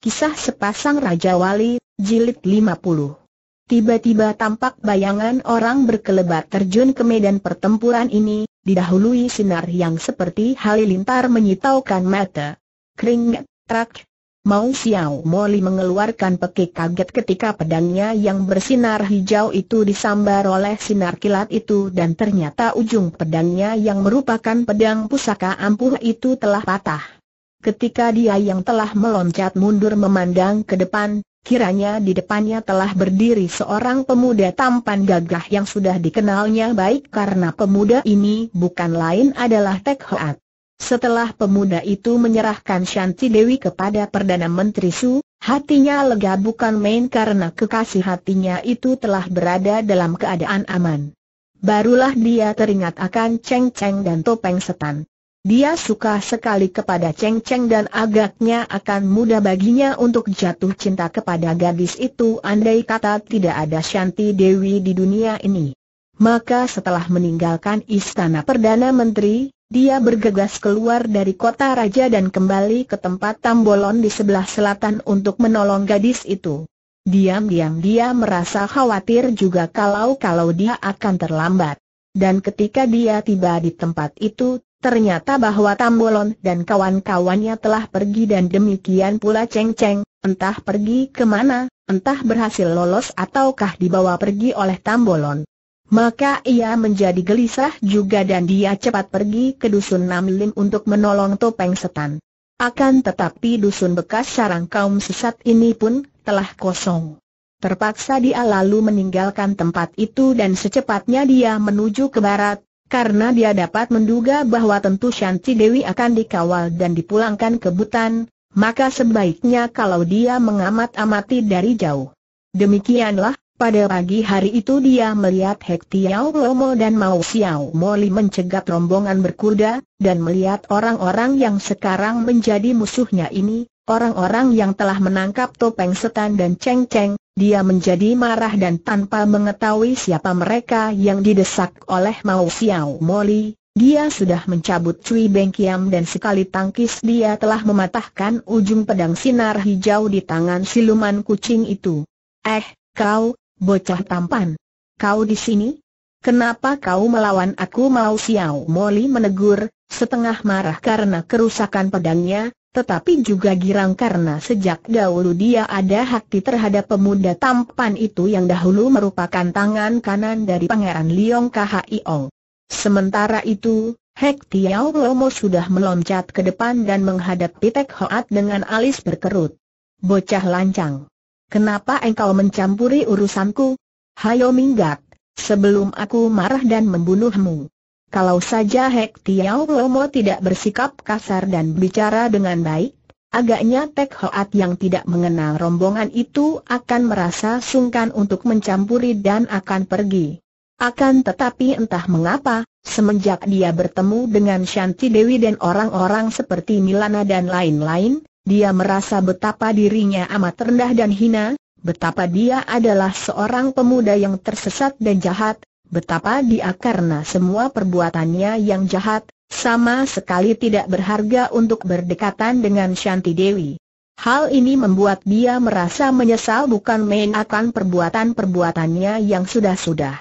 Kisah Sepasang Raja Wali, Jilid 50 Tiba-tiba tampak bayangan orang berkelebat terjun ke medan pertempuran ini, didahului sinar yang seperti halilintar menyitaukan mata. Kring, trak, mau Xiao Moli mengeluarkan pekik kaget ketika pedangnya yang bersinar hijau itu disambar oleh sinar kilat itu dan ternyata ujung pedangnya yang merupakan pedang pusaka ampuh itu telah patah. Ketika dia yang telah meloncat mundur memandang ke depan, kiranya di depannya telah berdiri seorang pemuda tampan gagah yang sudah dikenalnya baik karena pemuda ini bukan lain adalah Tek Hoat. Setelah pemuda itu menyerahkan Shanti Dewi kepada Perdana Menteri Su, hatinya lega bukan main karena kekasih hatinya itu telah berada dalam keadaan aman. Barulah dia teringat akan Cheng Cheng dan Topeng Setan. Dia suka sekali kepada Cheng Cheng dan agaknya akan mudah baginya untuk jatuh cinta kepada gadis itu andai kata tidak ada Shanti Dewi di dunia ini. Maka setelah meninggalkan istana Perdana Menteri, dia bergegas keluar dari kota raja dan kembali ke tempat Tambolon di sebelah selatan untuk menolong gadis itu. Diam-diam dia merasa khawatir juga kalau-kalau dia akan terlambat. Dan ketika dia tiba di tempat itu, Ternyata bahwa Tambolon dan kawan-kawannya telah pergi dan demikian pula Cheng Cheng, entah pergi ke mana, entah berhasil lolos ataukah dibawa pergi oleh Tambolon. Maka ia menjadi gelisah juga dan dia cepat pergi ke dusun Namlim untuk menolong topeng setan. Akan tetapi dusun bekas sarang kaum sesat ini pun telah kosong. Terpaksa dia lalu meninggalkan tempat itu dan secepatnya dia menuju ke barat, karena dia dapat menduga bahwa tentu Shanti Dewi akan dikawal dan dipulangkan ke Butan, maka sebaiknya kalau dia mengamat-amati dari jauh. Demikianlah, pada pagi hari itu dia melihat Hek Lomo dan Mao Xiao Moli mencegat rombongan berkuda, dan melihat orang-orang yang sekarang menjadi musuhnya ini, Orang-orang yang telah menangkap Topeng Setan dan Cengceng, ceng dia menjadi marah dan tanpa mengetahui siapa mereka yang didesak oleh Mao Xiao Moli, dia sudah mencabut Cui Beng Kiam dan sekali tangkis dia telah mematahkan ujung pedang sinar hijau di tangan siluman kucing itu. Eh, kau, bocah tampan. Kau di sini? Kenapa kau melawan aku Mao Xiao Moli menegur, setengah marah karena kerusakan pedangnya, tetapi juga girang karena sejak dahulu dia ada hati terhadap pemuda tampan itu yang dahulu merupakan tangan kanan dari Pangeran Liong Ong. Sementara itu, Hek Tiao Lomo sudah meloncat ke depan dan menghadap Tek Hoat dengan alis berkerut. Bocah lancang. Kenapa engkau mencampuri urusanku? Hayo minggat, sebelum aku marah dan membunuhmu. Kalau saja Hek Tiao Lomo tidak bersikap kasar dan bicara dengan baik, agaknya Tek Hoat yang tidak mengenal rombongan itu akan merasa sungkan untuk mencampuri dan akan pergi. Akan tetapi entah mengapa, semenjak dia bertemu dengan Shanti Dewi dan orang-orang seperti Milana dan lain-lain, dia merasa betapa dirinya amat rendah dan hina, betapa dia adalah seorang pemuda yang tersesat dan jahat, Betapa dia karena semua perbuatannya yang jahat, sama sekali tidak berharga untuk berdekatan dengan Shanti Dewi. Hal ini membuat dia merasa menyesal bukan main akan perbuatan-perbuatannya yang sudah-sudah.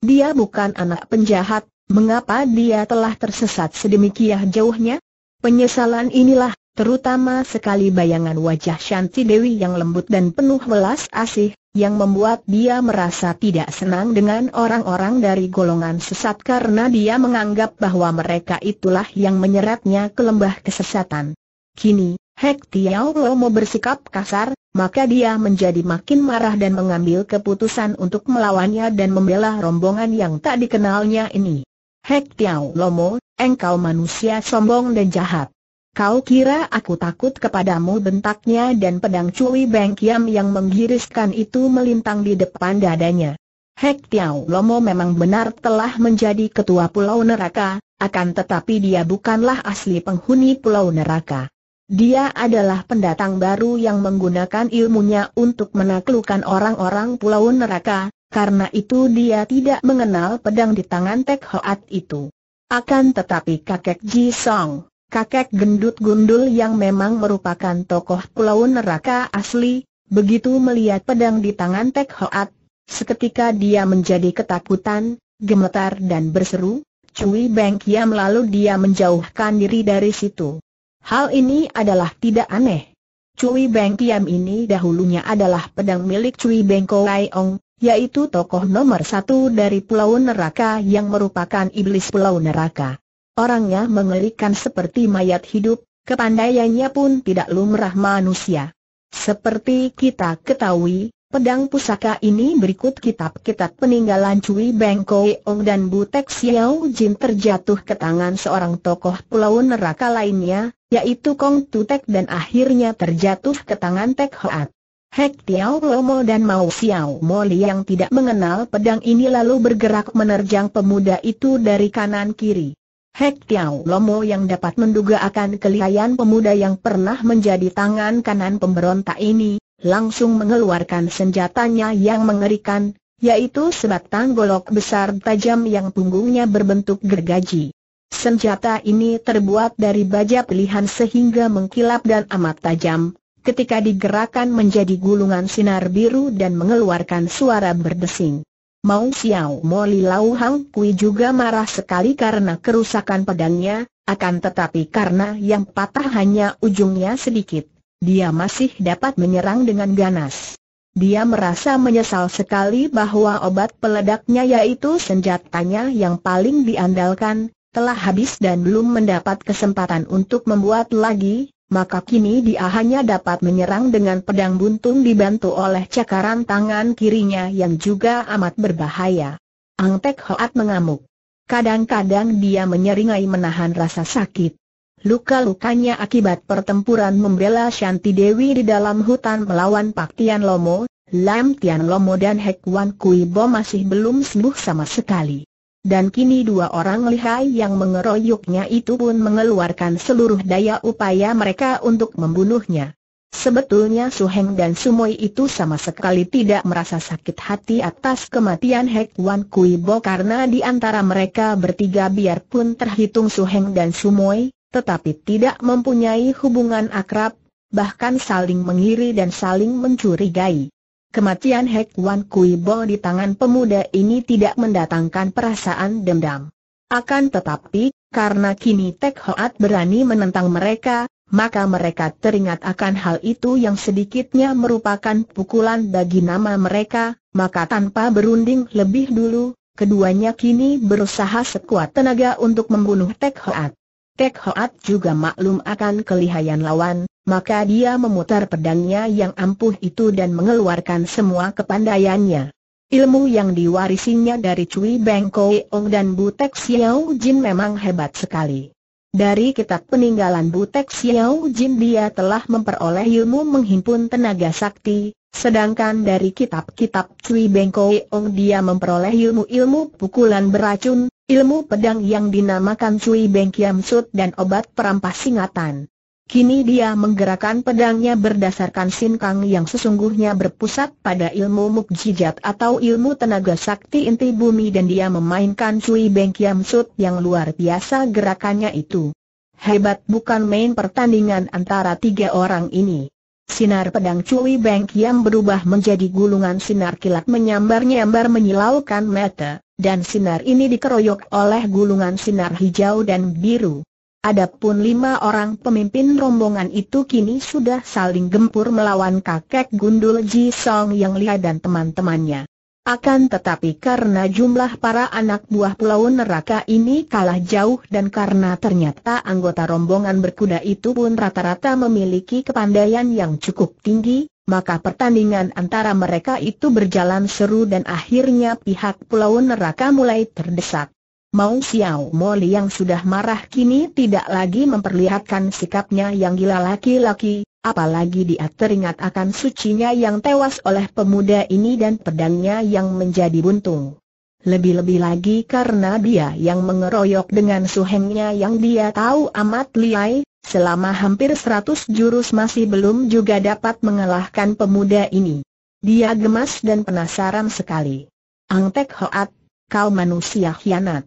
Dia bukan anak penjahat, mengapa dia telah tersesat sedemikian jauhnya? Penyesalan inilah, terutama sekali bayangan wajah Shanti Dewi yang lembut dan penuh belas asih, yang membuat dia merasa tidak senang dengan orang-orang dari golongan sesat karena dia menganggap bahwa mereka itulah yang menyeretnya ke lembah kesesatan. Kini, Hek Tiao Lomo bersikap kasar, maka dia menjadi makin marah dan mengambil keputusan untuk melawannya dan membela rombongan yang tak dikenalnya ini. Hek Tiao Lomo, engkau manusia sombong dan jahat. Kau kira aku takut kepadamu bentaknya dan pedang cuwi Beng yang menggiriskan itu melintang di depan dadanya. Hek Tiau Lomo memang benar telah menjadi ketua pulau neraka, akan tetapi dia bukanlah asli penghuni pulau neraka. Dia adalah pendatang baru yang menggunakan ilmunya untuk menaklukkan orang-orang pulau neraka, karena itu dia tidak mengenal pedang di tangan Tek Hoat itu. Akan tetapi kakek Ji Song, kakek gendut gundul yang memang merupakan tokoh pulau neraka asli, begitu melihat pedang di tangan Tek Hoat, seketika dia menjadi ketakutan, gemetar dan berseru, Cui Beng Kiam lalu dia menjauhkan diri dari situ. Hal ini adalah tidak aneh. Cui Beng Kiam ini dahulunya adalah pedang milik Cui Beng Koai Ong, yaitu tokoh nomor satu dari Pulau Neraka yang merupakan iblis Pulau Neraka. Orangnya mengerikan seperti mayat hidup, kepandaiannya pun tidak lumrah manusia. Seperti kita ketahui, pedang pusaka ini berikut kitab-kitab peninggalan Cui Beng Ong dan Butek Xiao Jin terjatuh ke tangan seorang tokoh pulau neraka lainnya, yaitu Kong Tutek dan akhirnya terjatuh ke tangan Tek Hoat. Hek Tiao Lomo dan Mao Xiao Mo yang tidak mengenal pedang ini lalu bergerak menerjang pemuda itu dari kanan kiri. Hek Tiao Lomo yang dapat menduga akan kelihayan pemuda yang pernah menjadi tangan kanan pemberontak ini, langsung mengeluarkan senjatanya yang mengerikan, yaitu sebatang golok besar tajam yang punggungnya berbentuk gergaji. Senjata ini terbuat dari baja pilihan sehingga mengkilap dan amat tajam, ketika digerakkan menjadi gulungan sinar biru dan mengeluarkan suara berdesing. Mau Xiao Moli Lau Hang Kui juga marah sekali karena kerusakan pedangnya, akan tetapi karena yang patah hanya ujungnya sedikit, dia masih dapat menyerang dengan ganas. Dia merasa menyesal sekali bahwa obat peledaknya yaitu senjatanya yang paling diandalkan, telah habis dan belum mendapat kesempatan untuk membuat lagi, maka kini dia hanya dapat menyerang dengan pedang buntung dibantu oleh cakaran tangan kirinya yang juga amat berbahaya. Ang Tek Hoat mengamuk. Kadang-kadang dia menyeringai menahan rasa sakit. Luka-lukanya akibat pertempuran membela Shanti Dewi di dalam hutan melawan Pak Tian Lomo, Lam Tian Lomo dan Hek Wan Kui Bo masih belum sembuh sama sekali. Dan kini dua orang lihai yang mengeroyoknya itu pun mengeluarkan seluruh daya upaya mereka untuk membunuhnya. Sebetulnya Su Heng dan Sumoi itu sama sekali tidak merasa sakit hati atas kematian Hek Wan Kui Bo karena di antara mereka bertiga biarpun terhitung Su Heng dan Sumoi, tetapi tidak mempunyai hubungan akrab, bahkan saling mengiri dan saling mencurigai. Kematian Hek Wan Kui Bo di tangan pemuda ini tidak mendatangkan perasaan dendam. Akan tetapi, karena kini Tek Hoat berani menentang mereka, maka mereka teringat akan hal itu yang sedikitnya merupakan pukulan bagi nama mereka, maka tanpa berunding lebih dulu, keduanya kini berusaha sekuat tenaga untuk membunuh Tek Hoat. Tek Hoat juga maklum akan kelihayan lawan, maka dia memutar pedangnya yang ampuh itu dan mengeluarkan semua kepandaiannya. Ilmu yang diwarisinya dari Cui Beng Ong dan Butek Xiao Jin memang hebat sekali. Dari kitab peninggalan Butek Xiao Jin dia telah memperoleh ilmu menghimpun tenaga sakti, sedangkan dari kitab-kitab Cui Beng Ong dia memperoleh ilmu-ilmu pukulan beracun, ilmu pedang yang dinamakan Cui Beng Kiam Sut dan obat perampas singatan. Kini dia menggerakkan pedangnya berdasarkan Kang yang sesungguhnya berpusat pada ilmu mukjizat atau ilmu tenaga sakti inti bumi dan dia memainkan Cui Beng Kiam Sut yang luar biasa gerakannya itu. Hebat bukan main pertandingan antara tiga orang ini. Sinar pedang Cui Beng yang berubah menjadi gulungan sinar kilat menyambar-nyambar menyilaukan mata, dan sinar ini dikeroyok oleh gulungan sinar hijau dan biru. Adapun lima orang pemimpin rombongan itu kini sudah saling gempur melawan kakek gundul Ji Song yang lihat dan teman-temannya. Akan tetapi karena jumlah para anak buah pulau neraka ini kalah jauh dan karena ternyata anggota rombongan berkuda itu pun rata-rata memiliki kepandaian yang cukup tinggi, maka pertandingan antara mereka itu berjalan seru dan akhirnya pihak pulau neraka mulai terdesak. Mau Xiao Moli yang sudah marah kini tidak lagi memperlihatkan sikapnya yang gila laki-laki, apalagi dia teringat akan sucinya yang tewas oleh pemuda ini dan pedangnya yang menjadi buntung. Lebih-lebih lagi karena dia yang mengeroyok dengan suhengnya yang dia tahu amat liai, selama hampir seratus jurus masih belum juga dapat mengalahkan pemuda ini. Dia gemas dan penasaran sekali. Angtek Hoat, kau manusia hianat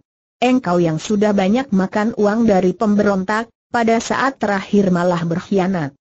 engkau yang sudah banyak makan uang dari pemberontak, pada saat terakhir malah berkhianat.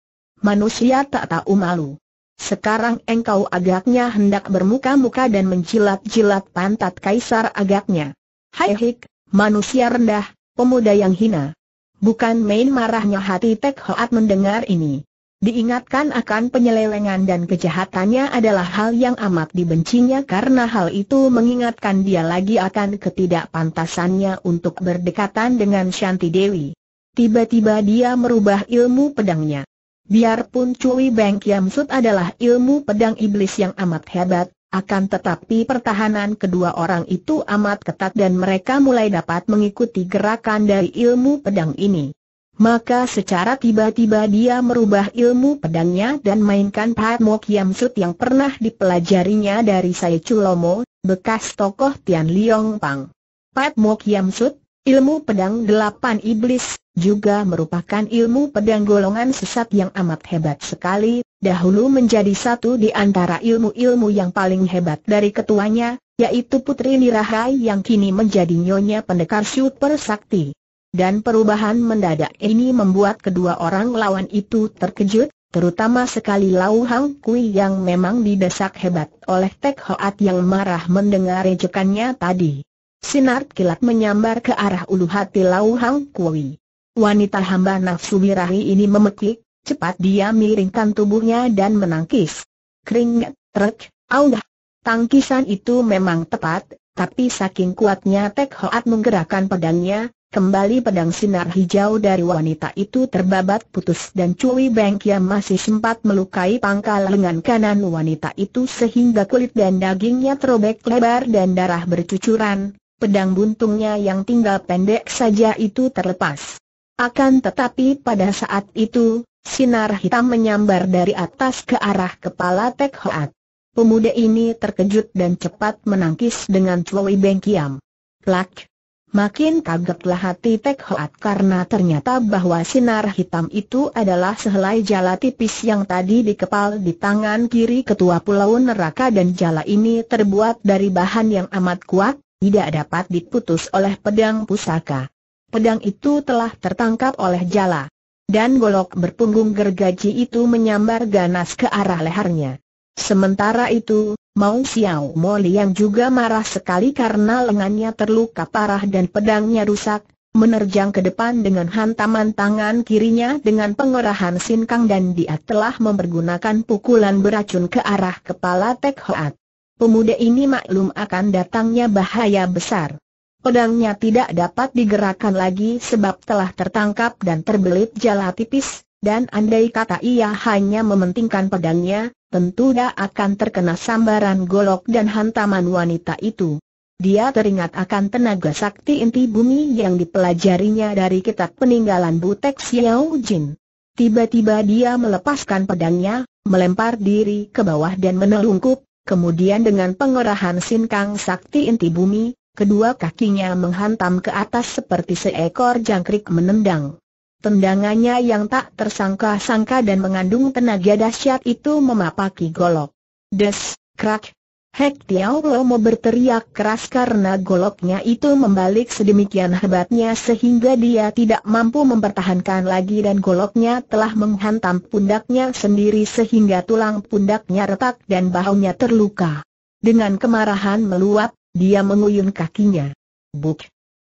Manusia tak tahu malu. Sekarang engkau agaknya hendak bermuka-muka dan menjilat-jilat pantat kaisar agaknya. Hai hik, manusia rendah, pemuda yang hina. Bukan main marahnya hati Tek Hoat mendengar ini. Diingatkan akan penyelewengan dan kejahatannya adalah hal yang amat dibencinya karena hal itu mengingatkan dia lagi akan ketidakpantasannya untuk berdekatan dengan Shanti Dewi. Tiba-tiba dia merubah ilmu pedangnya. Biarpun Cui Beng Kiam Sut adalah ilmu pedang iblis yang amat hebat, akan tetapi pertahanan kedua orang itu amat ketat dan mereka mulai dapat mengikuti gerakan dari ilmu pedang ini maka secara tiba-tiba dia merubah ilmu pedangnya dan mainkan Mok Kiam Sut yang pernah dipelajarinya dari Sai Chulomo, bekas tokoh Tian Liong Pang. Mok Kiam Sut, ilmu pedang delapan iblis, juga merupakan ilmu pedang golongan sesat yang amat hebat sekali, dahulu menjadi satu di antara ilmu-ilmu yang paling hebat dari ketuanya, yaitu Putri Nirahai yang kini menjadi nyonya pendekar super sakti dan perubahan mendadak ini membuat kedua orang lawan itu terkejut, terutama sekali Lau Hang Kui yang memang didesak hebat oleh Tek Hoat yang marah mendengar rejekannya tadi. Sinar kilat menyambar ke arah ulu hati Lau Hang Kui. Wanita hamba nafsu birahi ini memekik, cepat dia miringkan tubuhnya dan menangkis. Kering, trek, audah. Tangkisan itu memang tepat, tapi saking kuatnya Tek Hoat menggerakkan pedangnya, Kembali pedang sinar hijau dari wanita itu terbabat putus dan Cui Beng masih sempat melukai pangkal lengan kanan wanita itu sehingga kulit dan dagingnya terobek lebar dan darah bercucuran, pedang buntungnya yang tinggal pendek saja itu terlepas. Akan tetapi pada saat itu, sinar hitam menyambar dari atas ke arah kepala Tek Hoat. Pemuda ini terkejut dan cepat menangkis dengan Cui Beng Kiam. Plak! Makin kagetlah hati Tek Hoat karena ternyata bahwa sinar hitam itu adalah sehelai jala tipis yang tadi dikepal di tangan kiri ketua pulau neraka dan jala ini terbuat dari bahan yang amat kuat, tidak dapat diputus oleh pedang pusaka. Pedang itu telah tertangkap oleh jala. Dan golok berpunggung gergaji itu menyambar ganas ke arah lehernya. Sementara itu, Mau Xiao Moli yang juga marah sekali karena lengannya terluka parah dan pedangnya rusak, menerjang ke depan dengan hantaman tangan kirinya dengan pengerahan sinkang dan dia telah mempergunakan pukulan beracun ke arah kepala Tek Hoat. Pemuda ini maklum akan datangnya bahaya besar. Pedangnya tidak dapat digerakkan lagi sebab telah tertangkap dan terbelit jala tipis, dan andai kata ia hanya mementingkan pedangnya, tentu dia akan terkena sambaran golok dan hantaman wanita itu. Dia teringat akan tenaga sakti inti bumi yang dipelajarinya dari kitab peninggalan Butek Xiao Jin. Tiba-tiba dia melepaskan pedangnya, melempar diri ke bawah dan menelungkup, kemudian dengan pengerahan sinkang sakti inti bumi, kedua kakinya menghantam ke atas seperti seekor jangkrik menendang. Tendangannya yang tak tersangka-sangka dan mengandung tenaga dahsyat itu memapaki golok. Des, krak. Hek Tiao Lomo berteriak keras karena goloknya itu membalik sedemikian hebatnya sehingga dia tidak mampu mempertahankan lagi dan goloknya telah menghantam pundaknya sendiri sehingga tulang pundaknya retak dan bahunya terluka. Dengan kemarahan meluap, dia menguyun kakinya. Buk!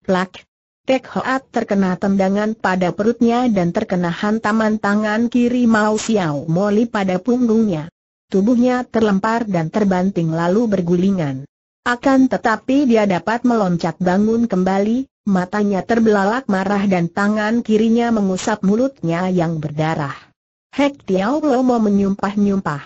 Plak! Tek Hoat terkena tendangan pada perutnya dan terkena hantaman tangan kiri Mao Xiao Moli pada punggungnya. Tubuhnya terlempar dan terbanting lalu bergulingan. Akan tetapi dia dapat meloncat bangun kembali, matanya terbelalak marah dan tangan kirinya mengusap mulutnya yang berdarah. Hek Tiao Lomo menyumpah-nyumpah.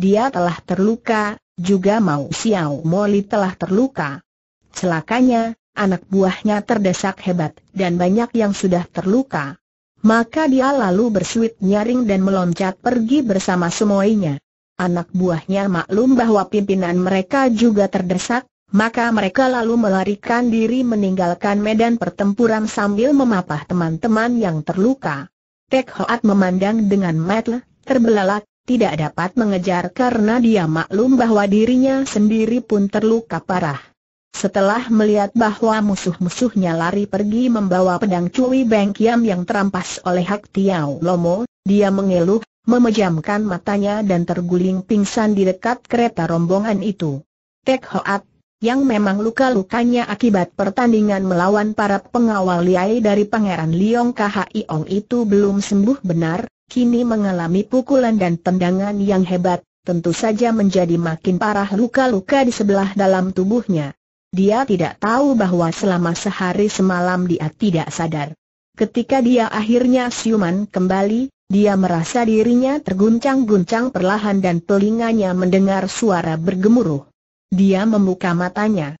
Dia telah terluka, juga Mao Xiao Moli telah terluka. Celakanya, anak buahnya terdesak hebat, dan banyak yang sudah terluka. Maka dia lalu bersuit nyaring dan meloncat pergi bersama semuanya. Anak buahnya maklum bahwa pimpinan mereka juga terdesak, maka mereka lalu melarikan diri meninggalkan medan pertempuran sambil memapah teman-teman yang terluka. Tek Hoat memandang dengan mata terbelalak, tidak dapat mengejar karena dia maklum bahwa dirinya sendiri pun terluka parah. Setelah melihat bahwa musuh-musuhnya lari pergi membawa pedang Cui Beng Kiam yang terampas oleh Hak Tiau Lomo, dia mengeluh, memejamkan matanya dan terguling pingsan di dekat kereta rombongan itu. Tek Hoat, yang memang luka-lukanya akibat pertandingan melawan para pengawal liai dari Pangeran Liong Ong itu belum sembuh benar, kini mengalami pukulan dan tendangan yang hebat, tentu saja menjadi makin parah luka-luka di sebelah dalam tubuhnya. Dia tidak tahu bahwa selama sehari semalam dia tidak sadar. Ketika dia akhirnya siuman kembali, dia merasa dirinya terguncang-guncang perlahan dan telinganya mendengar suara bergemuruh. Dia membuka matanya.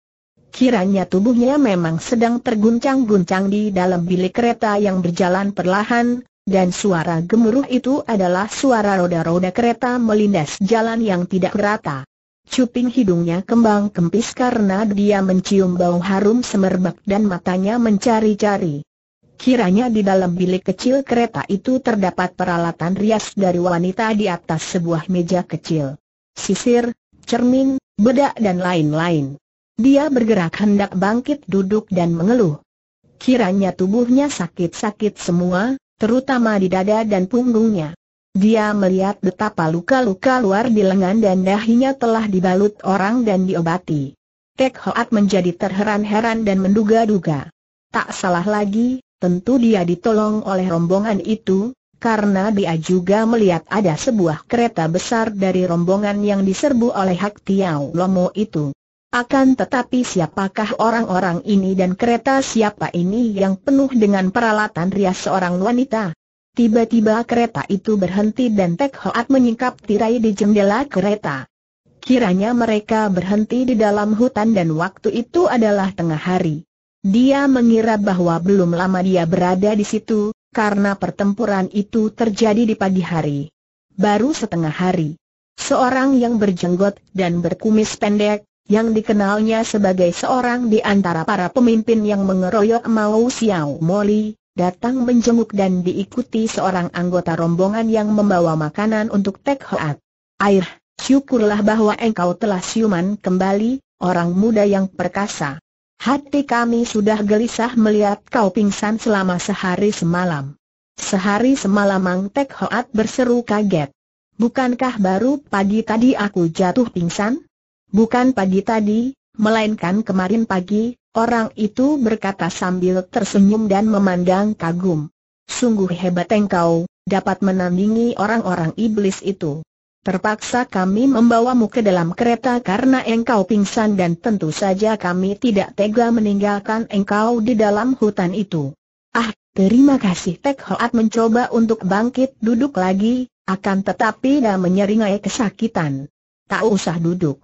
Kiranya tubuhnya memang sedang terguncang-guncang di dalam bilik kereta yang berjalan perlahan, dan suara gemuruh itu adalah suara roda-roda kereta melindas jalan yang tidak rata. Cuping hidungnya kembang kempis karena dia mencium bau harum semerbak dan matanya mencari-cari. Kiranya di dalam bilik kecil kereta itu terdapat peralatan rias dari wanita di atas sebuah meja kecil. Sisir, cermin, bedak dan lain-lain. Dia bergerak hendak bangkit duduk dan mengeluh. Kiranya tubuhnya sakit-sakit semua, terutama di dada dan punggungnya. Dia melihat betapa luka-luka luar di lengan dan dahinya telah dibalut orang dan diobati. Tek Hoat menjadi terheran-heran dan menduga-duga. Tak salah lagi, tentu dia ditolong oleh rombongan itu, karena dia juga melihat ada sebuah kereta besar dari rombongan yang diserbu oleh Hak Tiau Lomo itu. Akan tetapi siapakah orang-orang ini dan kereta siapa ini yang penuh dengan peralatan rias seorang wanita? Tiba-tiba kereta itu berhenti dan Tek Hoat menyingkap tirai di jendela kereta. Kiranya mereka berhenti di dalam hutan dan waktu itu adalah tengah hari. Dia mengira bahwa belum lama dia berada di situ, karena pertempuran itu terjadi di pagi hari. Baru setengah hari. Seorang yang berjenggot dan berkumis pendek, yang dikenalnya sebagai seorang di antara para pemimpin yang mengeroyok Mao Xiao Moli, datang menjenguk dan diikuti seorang anggota rombongan yang membawa makanan untuk Tek Hoat. Air, syukurlah bahwa engkau telah siuman kembali, orang muda yang perkasa. Hati kami sudah gelisah melihat kau pingsan selama sehari semalam. Sehari semalam Mang Tek Hoat berseru kaget. Bukankah baru pagi tadi aku jatuh pingsan? Bukan pagi tadi, melainkan kemarin pagi, Orang itu berkata sambil tersenyum dan memandang kagum. Sungguh hebat engkau, dapat menandingi orang-orang iblis itu. Terpaksa kami membawamu ke dalam kereta karena engkau pingsan dan tentu saja kami tidak tega meninggalkan engkau di dalam hutan itu. Ah, terima kasih Tek Hoat mencoba untuk bangkit duduk lagi, akan tetapi dia menyeringai kesakitan. Tak usah duduk.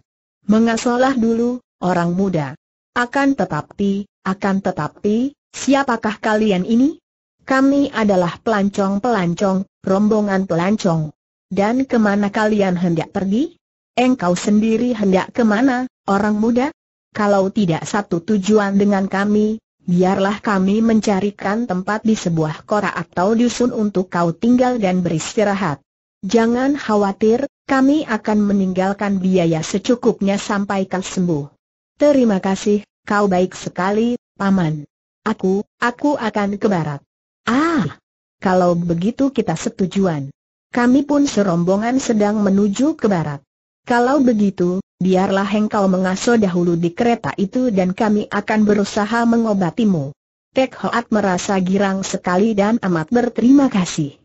Mengasolah dulu, orang muda. Akan tetapi, akan tetapi, siapakah kalian ini? Kami adalah pelancong-pelancong, rombongan pelancong. Dan kemana kalian hendak pergi? Engkau sendiri hendak kemana, orang muda? Kalau tidak satu tujuan dengan kami, biarlah kami mencarikan tempat di sebuah kora atau dusun untuk kau tinggal dan beristirahat. Jangan khawatir, kami akan meninggalkan biaya secukupnya sampai kau sembuh. Terima kasih, kau baik sekali, Paman. Aku, aku akan ke barat. Ah, kalau begitu kita setujuan. Kami pun serombongan sedang menuju ke barat. Kalau begitu, biarlah engkau mengasuh dahulu di kereta itu dan kami akan berusaha mengobatimu. Tek Hoat merasa girang sekali dan amat berterima kasih.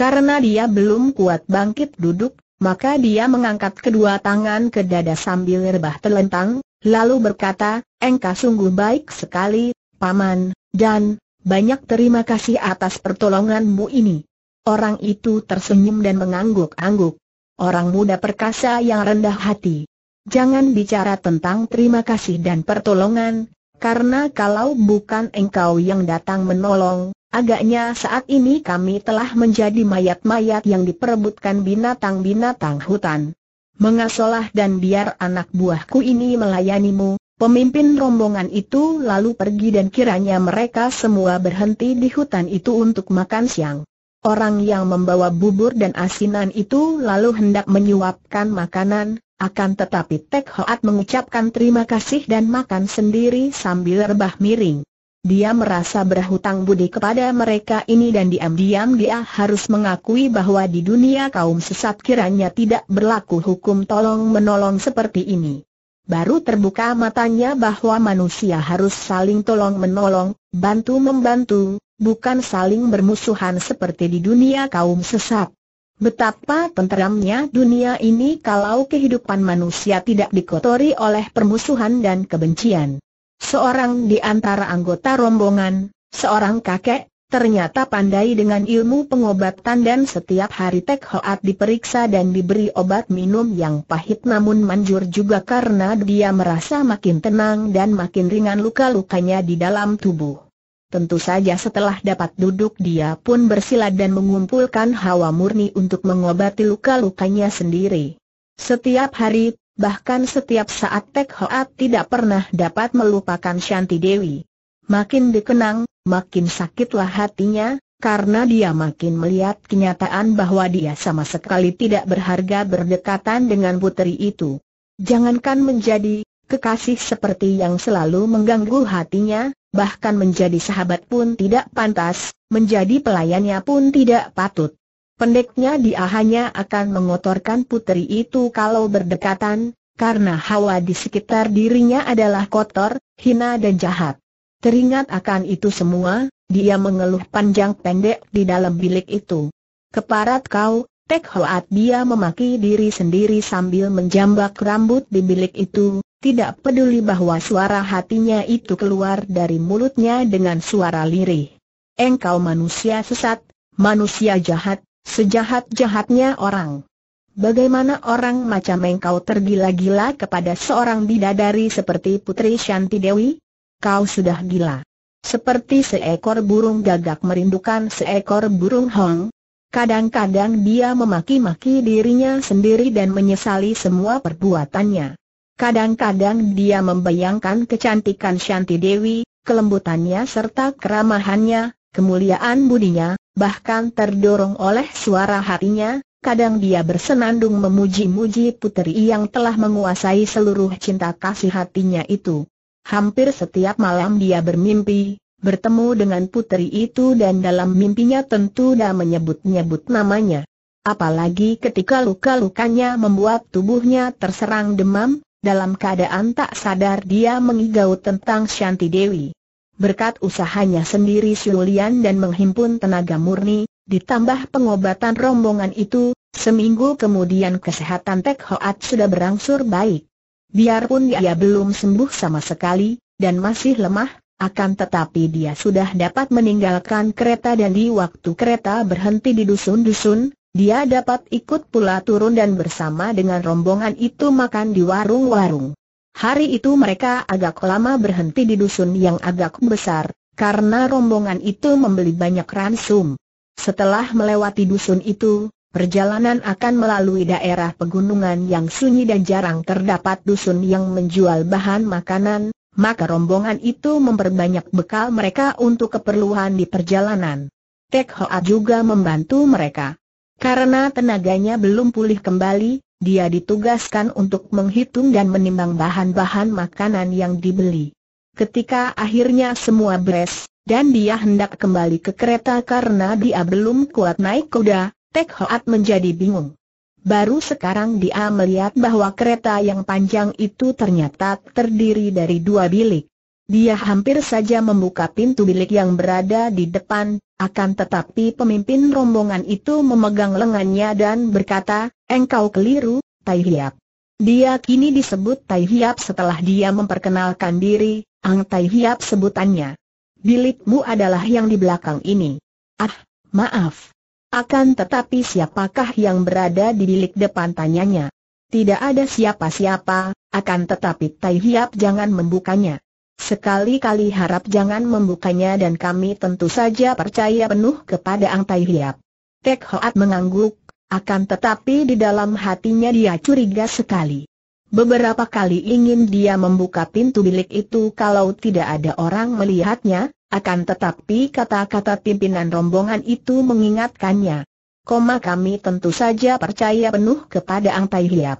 Karena dia belum kuat bangkit duduk, maka dia mengangkat kedua tangan ke dada sambil rebah telentang, lalu berkata, Engkau sungguh baik sekali, Paman, dan banyak terima kasih atas pertolonganmu ini. Orang itu tersenyum dan mengangguk-angguk. Orang muda perkasa yang rendah hati. Jangan bicara tentang terima kasih dan pertolongan, karena kalau bukan engkau yang datang menolong, agaknya saat ini kami telah menjadi mayat-mayat yang diperebutkan binatang-binatang hutan. Mengasolah dan biar anak buahku ini melayanimu, pemimpin rombongan itu lalu pergi dan kiranya mereka semua berhenti di hutan itu untuk makan siang. Orang yang membawa bubur dan asinan itu lalu hendak menyuapkan makanan, akan tetapi Tek Hoat mengucapkan terima kasih dan makan sendiri sambil rebah miring. Dia merasa berhutang budi kepada mereka ini dan diam-diam dia harus mengakui bahwa di dunia kaum sesat kiranya tidak berlaku hukum tolong-menolong seperti ini. Baru terbuka matanya bahwa manusia harus saling tolong-menolong, bantu-membantu, bukan saling bermusuhan seperti di dunia kaum sesat. Betapa tenteramnya dunia ini kalau kehidupan manusia tidak dikotori oleh permusuhan dan kebencian. Seorang di antara anggota rombongan, seorang kakek, ternyata pandai dengan ilmu pengobatan dan setiap hari Tek Hoat diperiksa dan diberi obat minum yang pahit namun manjur juga karena dia merasa makin tenang dan makin ringan luka-lukanya di dalam tubuh. Tentu saja setelah dapat duduk dia pun bersilat dan mengumpulkan hawa murni untuk mengobati luka-lukanya sendiri. Setiap hari bahkan setiap saat Tek Hoat tidak pernah dapat melupakan Shanti Dewi. Makin dikenang, makin sakitlah hatinya, karena dia makin melihat kenyataan bahwa dia sama sekali tidak berharga berdekatan dengan putri itu. Jangankan menjadi kekasih seperti yang selalu mengganggu hatinya, bahkan menjadi sahabat pun tidak pantas, menjadi pelayannya pun tidak patut. Pendeknya dia hanya akan mengotorkan putri itu kalau berdekatan, karena hawa di sekitar dirinya adalah kotor, hina dan jahat. Teringat akan itu semua, dia mengeluh panjang pendek di dalam bilik itu. Keparat kau, Tek Hoat dia memaki diri sendiri sambil menjambak rambut di bilik itu, tidak peduli bahwa suara hatinya itu keluar dari mulutnya dengan suara lirih. Engkau manusia sesat, manusia jahat, Sejahat-jahatnya orang. Bagaimana orang macam engkau tergila-gila kepada seorang bidadari seperti Putri Shanti Dewi? Kau sudah gila. Seperti seekor burung gagak merindukan seekor burung hong. Kadang-kadang dia memaki-maki dirinya sendiri dan menyesali semua perbuatannya. Kadang-kadang dia membayangkan kecantikan Shanti Dewi, kelembutannya serta keramahannya, kemuliaan budinya, bahkan terdorong oleh suara hatinya, kadang dia bersenandung memuji-muji puteri yang telah menguasai seluruh cinta kasih hatinya itu. Hampir setiap malam dia bermimpi, bertemu dengan puteri itu dan dalam mimpinya tentu dia menyebut-nyebut namanya. Apalagi ketika luka-lukanya membuat tubuhnya terserang demam, dalam keadaan tak sadar dia mengigau tentang Shanti Dewi. Berkat usahanya sendiri Siulian dan menghimpun tenaga murni, ditambah pengobatan rombongan itu, seminggu kemudian kesehatan Tek Hoat sudah berangsur baik. Biarpun dia belum sembuh sama sekali, dan masih lemah, akan tetapi dia sudah dapat meninggalkan kereta dan di waktu kereta berhenti di dusun-dusun, dia dapat ikut pula turun dan bersama dengan rombongan itu makan di warung-warung. Hari itu mereka agak lama berhenti di dusun yang agak besar, karena rombongan itu membeli banyak ransum. Setelah melewati dusun itu, perjalanan akan melalui daerah pegunungan yang sunyi dan jarang terdapat dusun yang menjual bahan makanan, maka rombongan itu memperbanyak bekal mereka untuk keperluan di perjalanan. Tek Hoa juga membantu mereka. Karena tenaganya belum pulih kembali, dia ditugaskan untuk menghitung dan menimbang bahan-bahan makanan yang dibeli. Ketika akhirnya semua beres, dan dia hendak kembali ke kereta karena dia belum kuat naik kuda, Tek Hoat menjadi bingung. Baru sekarang dia melihat bahwa kereta yang panjang itu ternyata terdiri dari dua bilik. Dia hampir saja membuka pintu bilik yang berada di depan, akan tetapi pemimpin rombongan itu memegang lengannya dan berkata, engkau keliru, Tai Hiap. Dia kini disebut Tai Hiap setelah dia memperkenalkan diri, Ang Tai Hiap sebutannya. Bilikmu adalah yang di belakang ini. Ah, maaf. Akan tetapi siapakah yang berada di bilik depan tanyanya? Tidak ada siapa-siapa, akan tetapi Tai Hiap jangan membukanya. Sekali-kali harap jangan membukanya dan kami tentu saja percaya penuh kepada Ang Tai Hiap. Tek Hoat mengangguk, akan tetapi di dalam hatinya dia curiga sekali. Beberapa kali ingin dia membuka pintu bilik itu kalau tidak ada orang melihatnya, akan tetapi kata-kata pimpinan rombongan itu mengingatkannya. Koma kami tentu saja percaya penuh kepada Ang Tai Hiap.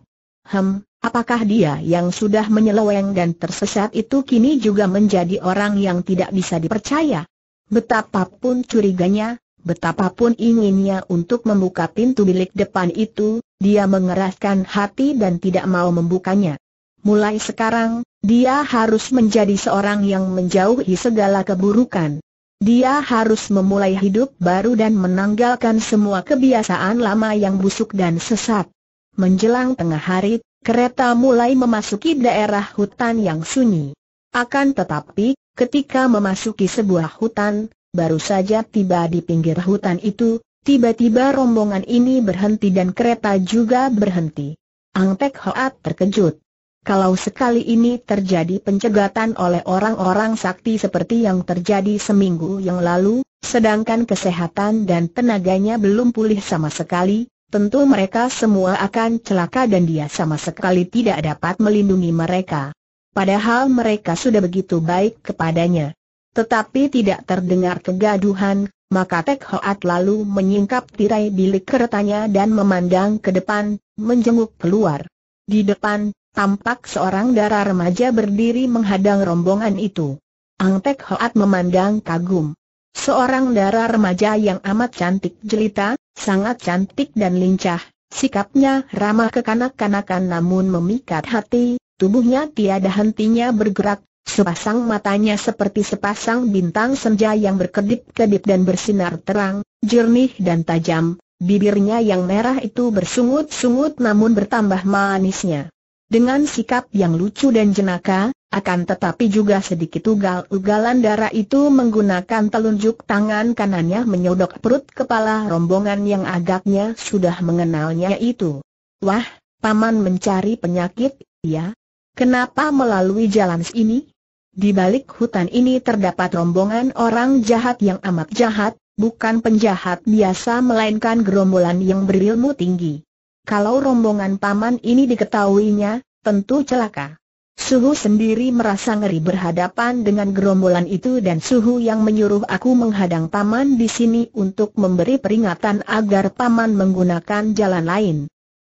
Hem, Apakah dia yang sudah menyeleweng dan tersesat itu kini juga menjadi orang yang tidak bisa dipercaya? Betapapun curiganya, betapapun inginnya untuk membuka pintu bilik depan itu, dia mengeraskan hati dan tidak mau membukanya. Mulai sekarang, dia harus menjadi seorang yang menjauhi segala keburukan. Dia harus memulai hidup baru dan menanggalkan semua kebiasaan lama yang busuk dan sesat. Menjelang tengah hari, kereta mulai memasuki daerah hutan yang sunyi. Akan tetapi, ketika memasuki sebuah hutan, baru saja tiba di pinggir hutan itu, tiba-tiba rombongan ini berhenti dan kereta juga berhenti. Ang Tek Hoat terkejut. Kalau sekali ini terjadi pencegatan oleh orang-orang sakti seperti yang terjadi seminggu yang lalu, sedangkan kesehatan dan tenaganya belum pulih sama sekali, tentu mereka semua akan celaka dan dia sama sekali tidak dapat melindungi mereka. Padahal mereka sudah begitu baik kepadanya. Tetapi tidak terdengar kegaduhan, maka Tek Hoat lalu menyingkap tirai bilik keretanya dan memandang ke depan, menjenguk keluar. Di depan, tampak seorang darah remaja berdiri menghadang rombongan itu. Ang Tek Hoat memandang kagum. Seorang darah remaja yang amat cantik jelita, sangat cantik dan lincah, sikapnya ramah kekanak-kanakan namun memikat hati, tubuhnya tiada hentinya bergerak, sepasang matanya seperti sepasang bintang senja yang berkedip-kedip dan bersinar terang, jernih dan tajam, bibirnya yang merah itu bersungut-sungut namun bertambah manisnya. Dengan sikap yang lucu dan jenaka, akan tetapi juga sedikit ugal-ugalan darah itu menggunakan telunjuk tangan kanannya menyodok perut kepala rombongan yang agaknya sudah mengenalnya itu. Wah, paman mencari penyakit, ya? Kenapa melalui jalan ini? Di balik hutan ini terdapat rombongan orang jahat yang amat jahat, bukan penjahat biasa melainkan gerombolan yang berilmu tinggi. Kalau rombongan paman ini diketahuinya, tentu celaka. Suhu sendiri merasa ngeri berhadapan dengan gerombolan itu dan Suhu yang menyuruh aku menghadang paman di sini untuk memberi peringatan agar paman menggunakan jalan lain.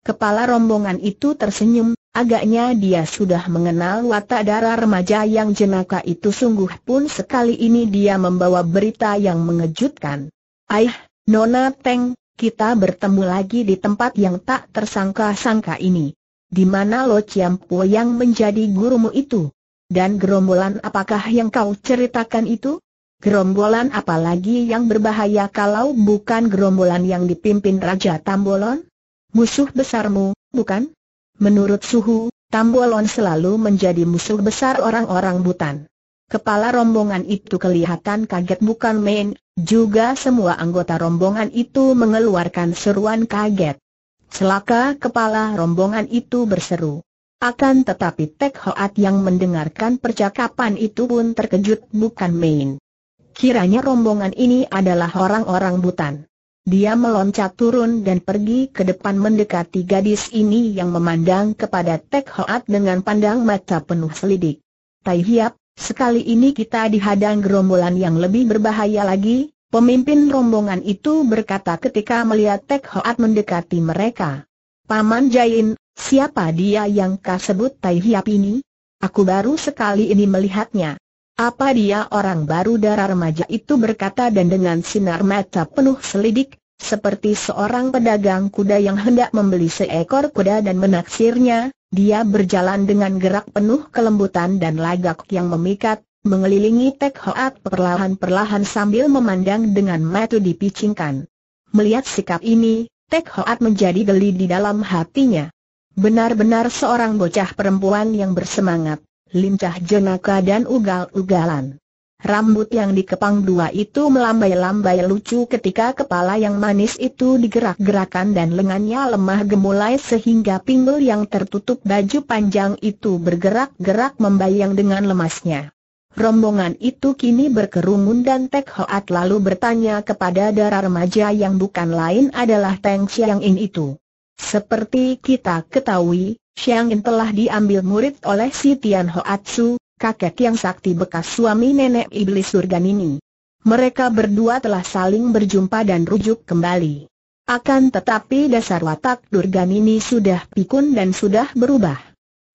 Kepala rombongan itu tersenyum, agaknya dia sudah mengenal watak darah remaja yang jenaka itu sungguh pun sekali ini dia membawa berita yang mengejutkan. Aih, Nona Teng, kita bertemu lagi di tempat yang tak tersangka-sangka ini. Di mana Lo Chiampo yang menjadi gurumu itu? Dan gerombolan apakah yang kau ceritakan itu? Gerombolan apalagi yang berbahaya kalau bukan gerombolan yang dipimpin Raja Tambolon? Musuh besarmu, bukan? Menurut Suhu, Tambolon selalu menjadi musuh besar orang-orang Butan. Kepala rombongan itu kelihatan kaget bukan main, juga semua anggota rombongan itu mengeluarkan seruan kaget. Selaka kepala rombongan itu berseru. Akan tetapi Tek Hoat yang mendengarkan percakapan itu pun terkejut bukan main. Kiranya rombongan ini adalah orang-orang butan. Dia meloncat turun dan pergi ke depan mendekati gadis ini yang memandang kepada Tek Hoat dengan pandang mata penuh selidik. Tai Hiap, Sekali ini kita dihadang gerombolan yang lebih berbahaya lagi, pemimpin rombongan itu berkata ketika melihat Tek Hoat mendekati mereka. Paman Jain, siapa dia yang kau sebut Tai Hiap ini? Aku baru sekali ini melihatnya. Apa dia orang baru darah remaja itu berkata dan dengan sinar mata penuh selidik, seperti seorang pedagang kuda yang hendak membeli seekor kuda dan menaksirnya, dia berjalan dengan gerak penuh kelembutan dan lagak yang memikat, mengelilingi Tek Hoat perlahan-perlahan sambil memandang dengan mata dipicingkan. Melihat sikap ini, Tek Hoat menjadi geli di dalam hatinya. Benar-benar seorang bocah perempuan yang bersemangat, lincah jenaka dan ugal-ugalan. Rambut yang dikepang dua itu melambai-lambai lucu ketika kepala yang manis itu digerak-gerakan dan lengannya lemah gemulai sehingga pinggul yang tertutup baju panjang itu bergerak-gerak membayang dengan lemasnya. Rombongan itu kini berkerumun dan Tek Hoat lalu bertanya kepada darah remaja yang bukan lain adalah Teng Xiang In itu. Seperti kita ketahui, Xiang In telah diambil murid oleh si Tian Hoatsu, kakek yang sakti bekas suami nenek iblis Surga ini. Mereka berdua telah saling berjumpa dan rujuk kembali. Akan tetapi dasar watak Durga ini sudah pikun dan sudah berubah.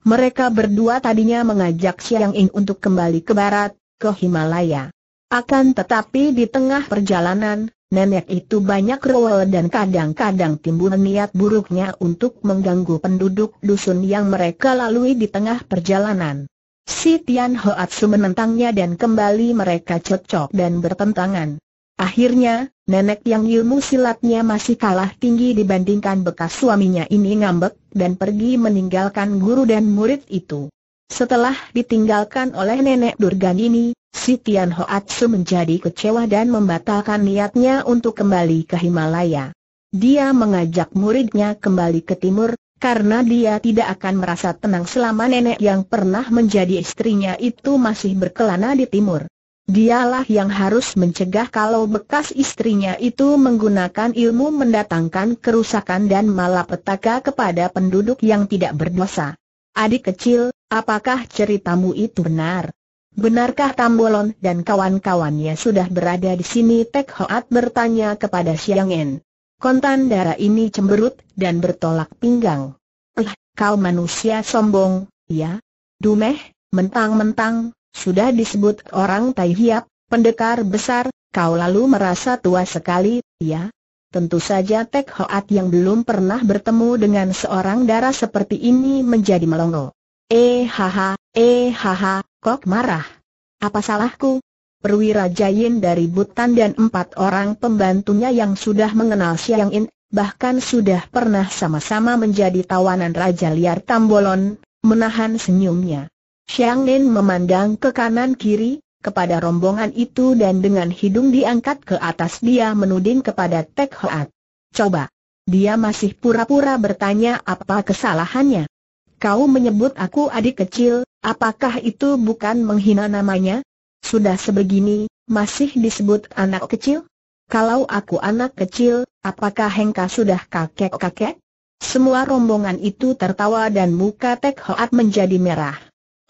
Mereka berdua tadinya mengajak Siang Ing untuk kembali ke barat, ke Himalaya. Akan tetapi di tengah perjalanan, nenek itu banyak rewel dan kadang-kadang timbul niat buruknya untuk mengganggu penduduk dusun yang mereka lalui di tengah perjalanan. Si Tian Hoatsu menentangnya dan kembali mereka cocok dan bertentangan. Akhirnya, nenek yang ilmu silatnya masih kalah tinggi dibandingkan bekas suaminya ini ngambek dan pergi meninggalkan guru dan murid itu. Setelah ditinggalkan oleh nenek Durgan ini, si Tian Hoatsu menjadi kecewa dan membatalkan niatnya untuk kembali ke Himalaya. Dia mengajak muridnya kembali ke timur, karena dia tidak akan merasa tenang selama nenek yang pernah menjadi istrinya itu masih berkelana di timur. Dialah yang harus mencegah kalau bekas istrinya itu menggunakan ilmu mendatangkan kerusakan dan malapetaka kepada penduduk yang tidak berdosa. Adik kecil, apakah ceritamu itu benar? Benarkah Tambolon dan kawan-kawannya sudah berada di sini? Tek Hoat bertanya kepada Siang En. Kontan darah ini cemberut dan bertolak pinggang. Eh, kau manusia sombong, ya? Dumeh, mentang-mentang, sudah disebut orang Tai Hiap, pendekar besar, kau lalu merasa tua sekali, ya? Tentu saja Tek Hoat yang belum pernah bertemu dengan seorang darah seperti ini menjadi melongo. Eh haha, eh haha, kok marah? Apa salahku? perwira Jayin dari Butan dan empat orang pembantunya yang sudah mengenal Siang In, bahkan sudah pernah sama-sama menjadi tawanan Raja Liar Tambolon, menahan senyumnya. Siang In memandang ke kanan kiri, kepada rombongan itu dan dengan hidung diangkat ke atas dia menuding kepada Tek Hoat. Coba. Dia masih pura-pura bertanya apa kesalahannya. Kau menyebut aku adik kecil, apakah itu bukan menghina namanya? Sudah sebegini, masih disebut anak kecil? Kalau aku anak kecil, apakah Hengka sudah kakek-kakek? Semua rombongan itu tertawa dan muka Tek Hoat menjadi merah.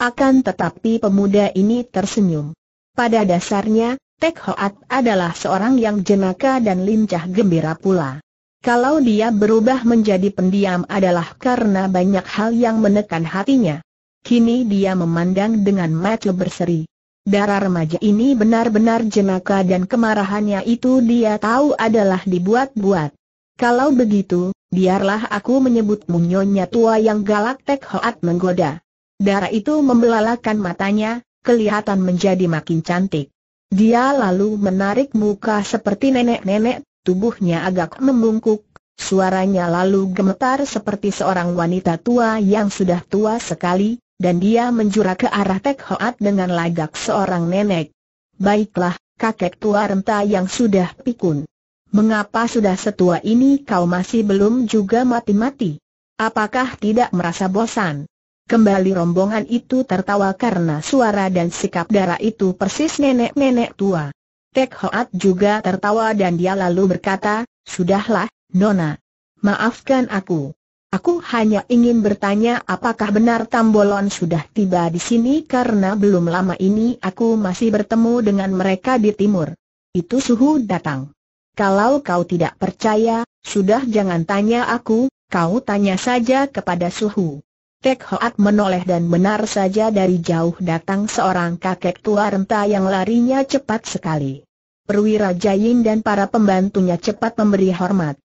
Akan tetapi pemuda ini tersenyum. Pada dasarnya, Tek Hoat adalah seorang yang jenaka dan lincah gembira pula. Kalau dia berubah menjadi pendiam adalah karena banyak hal yang menekan hatinya. Kini dia memandang dengan mata berseri. Darah remaja ini benar-benar jenaka dan kemarahannya itu dia tahu adalah dibuat-buat. Kalau begitu, biarlah aku menyebutmu nyonya tua yang galak Tek Hoat menggoda. Darah itu membelalakan matanya, kelihatan menjadi makin cantik. Dia lalu menarik muka seperti nenek-nenek, tubuhnya agak membungkuk, suaranya lalu gemetar seperti seorang wanita tua yang sudah tua sekali, dan dia menjura ke arah Tek Hoat dengan lagak seorang nenek. Baiklah, kakek tua renta yang sudah pikun. Mengapa sudah setua ini kau masih belum juga mati-mati? Apakah tidak merasa bosan? Kembali rombongan itu tertawa karena suara dan sikap darah itu persis nenek-nenek tua. Tek Hoat juga tertawa dan dia lalu berkata, Sudahlah, Nona. Maafkan aku. Aku hanya ingin bertanya apakah benar Tambolon sudah tiba di sini karena belum lama ini aku masih bertemu dengan mereka di timur. Itu suhu datang. Kalau kau tidak percaya, sudah jangan tanya aku, kau tanya saja kepada suhu. Tek Hoat menoleh dan benar saja dari jauh datang seorang kakek tua renta yang larinya cepat sekali. Perwira Jain dan para pembantunya cepat memberi hormat.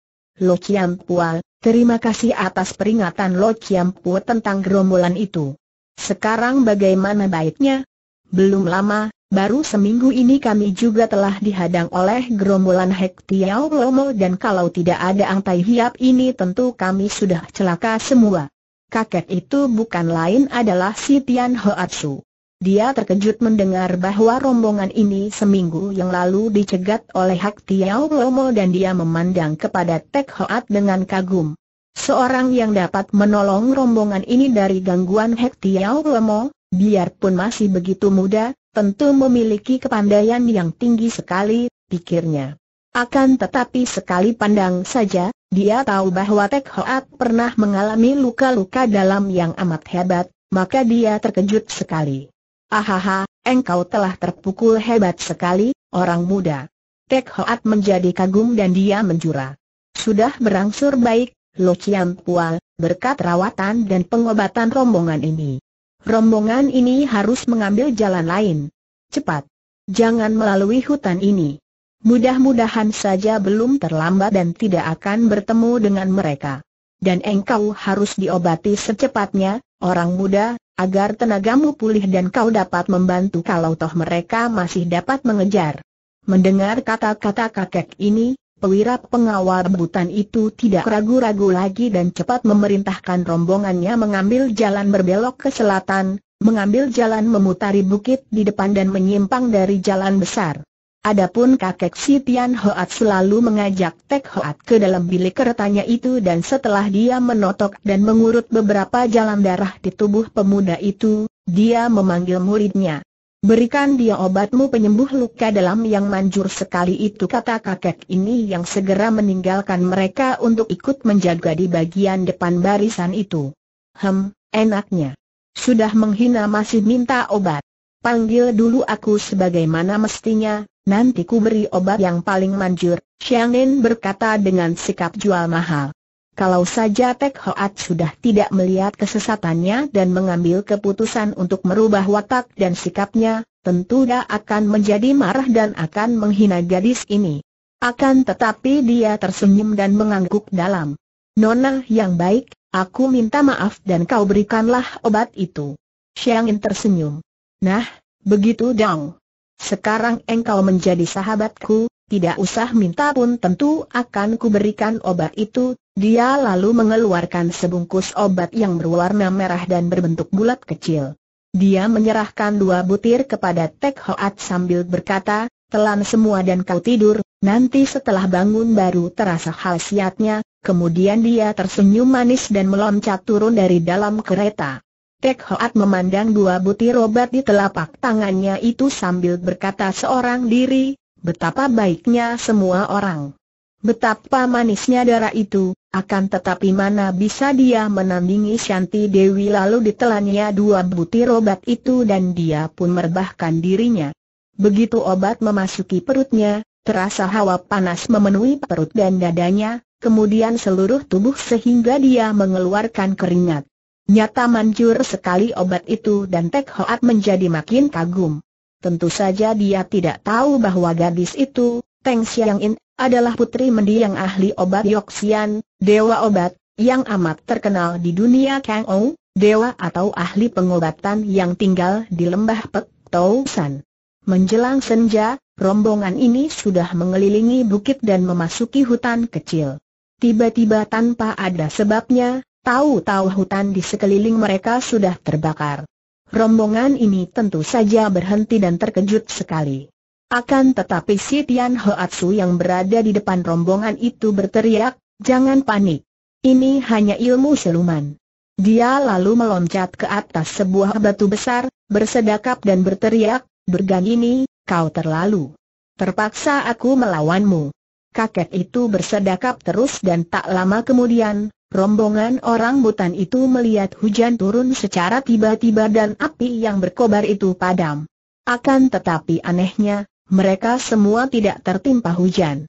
Lo Pual, terima kasih atas peringatan Lo Pua tentang gerombolan itu. Sekarang bagaimana baiknya? Belum lama, baru seminggu ini kami juga telah dihadang oleh gerombolan Hek Tiao Lomo dan kalau tidak ada Ang Tai Hiap ini tentu kami sudah celaka semua. Kakek itu bukan lain adalah si Tian Hoatsu. Dia terkejut mendengar bahwa rombongan ini seminggu yang lalu dicegat oleh Hak Tiao Lomo dan dia memandang kepada Tek Hoat dengan kagum. Seorang yang dapat menolong rombongan ini dari gangguan Hak Tiao Lomo, biarpun masih begitu muda, tentu memiliki kepandaian yang tinggi sekali, pikirnya. Akan tetapi sekali pandang saja, dia tahu bahwa Tek Hoat pernah mengalami luka-luka dalam yang amat hebat, maka dia terkejut sekali. Ahaha, engkau telah terpukul hebat sekali, orang muda. Tek Hoat menjadi kagum dan dia menjura. Sudah berangsur baik, Lo Chiam Pual, berkat rawatan dan pengobatan rombongan ini. Rombongan ini harus mengambil jalan lain. Cepat. Jangan melalui hutan ini. Mudah-mudahan saja belum terlambat dan tidak akan bertemu dengan mereka. Dan engkau harus diobati secepatnya, orang muda, agar tenagamu pulih dan kau dapat membantu kalau toh mereka masih dapat mengejar. Mendengar kata-kata kakek ini, Pewira pengawal rebutan itu tidak ragu-ragu lagi dan cepat memerintahkan rombongannya mengambil jalan berbelok ke selatan, mengambil jalan memutari bukit di depan dan menyimpang dari jalan besar. Adapun kakek si Tian Hoat selalu mengajak Tek Hoat ke dalam bilik keretanya itu dan setelah dia menotok dan mengurut beberapa jalan darah di tubuh pemuda itu, dia memanggil muridnya. Berikan dia obatmu penyembuh luka dalam yang manjur sekali itu kata kakek ini yang segera meninggalkan mereka untuk ikut menjaga di bagian depan barisan itu. Hem, enaknya. Sudah menghina masih minta obat. Panggil dulu aku sebagaimana mestinya, Nanti ku beri obat yang paling manjur, Xiang Nen berkata dengan sikap jual mahal. Kalau saja Tek Hoat sudah tidak melihat kesesatannya dan mengambil keputusan untuk merubah watak dan sikapnya, tentu dia akan menjadi marah dan akan menghina gadis ini. Akan tetapi dia tersenyum dan mengangguk dalam. Nona yang baik, aku minta maaf dan kau berikanlah obat itu. Xiang Nen tersenyum. Nah, begitu dong. Sekarang engkau menjadi sahabatku, tidak usah minta pun tentu akan kuberikan obat itu. Dia lalu mengeluarkan sebungkus obat yang berwarna merah dan berbentuk bulat kecil. Dia menyerahkan dua butir kepada Tek Hoat sambil berkata, telan semua dan kau tidur, nanti setelah bangun baru terasa khasiatnya, kemudian dia tersenyum manis dan meloncat turun dari dalam kereta. Tek Hoat memandang dua butir obat di telapak tangannya itu sambil berkata seorang diri, betapa baiknya semua orang. Betapa manisnya darah itu, akan tetapi mana bisa dia menandingi Shanti Dewi lalu ditelannya dua butir obat itu dan dia pun merbahkan dirinya. Begitu obat memasuki perutnya, terasa hawa panas memenuhi perut dan dadanya, kemudian seluruh tubuh sehingga dia mengeluarkan keringat. Nyata manjur sekali obat itu dan Tek Hoat menjadi makin kagum. Tentu saja dia tidak tahu bahwa gadis itu, Teng Siang In, adalah putri mendiang ahli obat Yoxian, dewa obat, yang amat terkenal di dunia Kang Ou, dewa atau ahli pengobatan yang tinggal di lembah Pek Tau San. Menjelang senja, rombongan ini sudah mengelilingi bukit dan memasuki hutan kecil. Tiba-tiba tanpa ada sebabnya, Tahu-tahu hutan di sekeliling mereka sudah terbakar. Rombongan ini tentu saja berhenti dan terkejut sekali. Akan tetapi si Tian Hoatsu yang berada di depan rombongan itu berteriak, jangan panik. Ini hanya ilmu siluman. Dia lalu meloncat ke atas sebuah batu besar, bersedakap dan berteriak, ini, kau terlalu. Terpaksa aku melawanmu. Kakek itu bersedakap terus dan tak lama kemudian, Rombongan orang butan itu melihat hujan turun secara tiba-tiba dan api yang berkobar itu padam. Akan tetapi anehnya, mereka semua tidak tertimpa hujan.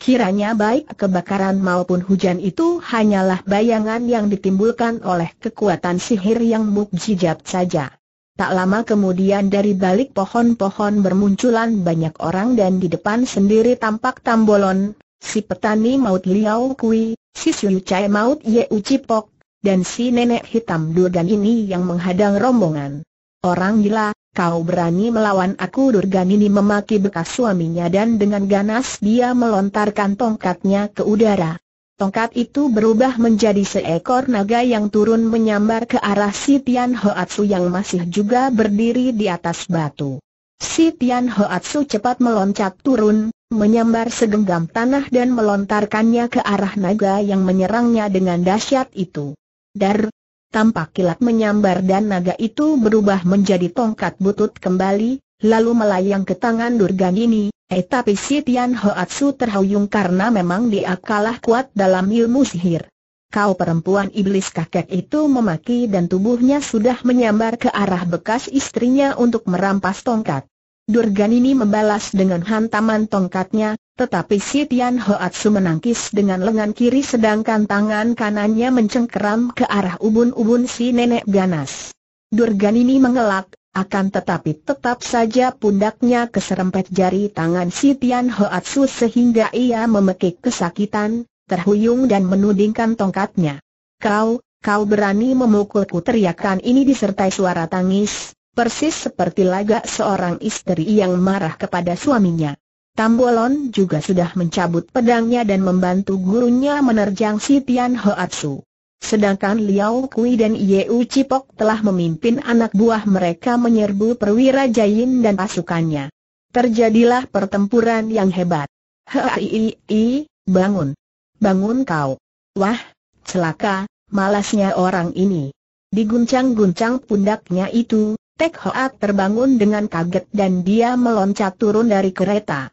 Kiranya baik kebakaran maupun hujan itu hanyalah bayangan yang ditimbulkan oleh kekuatan sihir yang mukjizat saja. Tak lama kemudian dari balik pohon-pohon bermunculan banyak orang dan di depan sendiri tampak Tambolon, si petani maut Liao Kui, si Suyu Chai maut Ye Ucipok, dan si nenek hitam Durgan ini yang menghadang rombongan. Orang gila, kau berani melawan aku Durgan ini memaki bekas suaminya dan dengan ganas dia melontarkan tongkatnya ke udara. Tongkat itu berubah menjadi seekor naga yang turun menyambar ke arah si Tian Hoatsu yang masih juga berdiri di atas batu. Si Tian Hoatsu cepat meloncat turun, menyambar segenggam tanah dan melontarkannya ke arah naga yang menyerangnya dengan dahsyat itu. Dar, tampak kilat menyambar dan naga itu berubah menjadi tongkat butut kembali, lalu melayang ke tangan Durgan ini, eh tapi si Tian Hoatsu terhuyung karena memang dia kalah kuat dalam ilmu sihir. Kau perempuan iblis kakek itu memaki dan tubuhnya sudah menyambar ke arah bekas istrinya untuk merampas tongkat. Durganini membalas dengan hantaman tongkatnya, tetapi si Tian Hoatsu menangkis dengan lengan kiri sedangkan tangan kanannya mencengkeram ke arah ubun-ubun si nenek ganas. Durganini mengelak, akan tetapi tetap saja pundaknya keserempet jari tangan si Tian Hoatsu sehingga ia memekik kesakitan, terhuyung dan menudingkan tongkatnya. Kau, kau berani memukulku teriakan ini disertai suara tangis, Persis seperti lagak seorang istri yang marah kepada suaminya. Tambolon juga sudah mencabut pedangnya dan membantu gurunya menerjang si Tian Hoatsu. Sedangkan Liao Kui dan Yeu Cipok telah memimpin anak buah mereka menyerbu perwira Jain dan pasukannya. Terjadilah pertempuran yang hebat. Hei, bangun. Bangun kau. Wah, celaka, malasnya orang ini. Diguncang-guncang pundaknya itu, Tek Hoat terbangun dengan kaget dan dia meloncat turun dari kereta.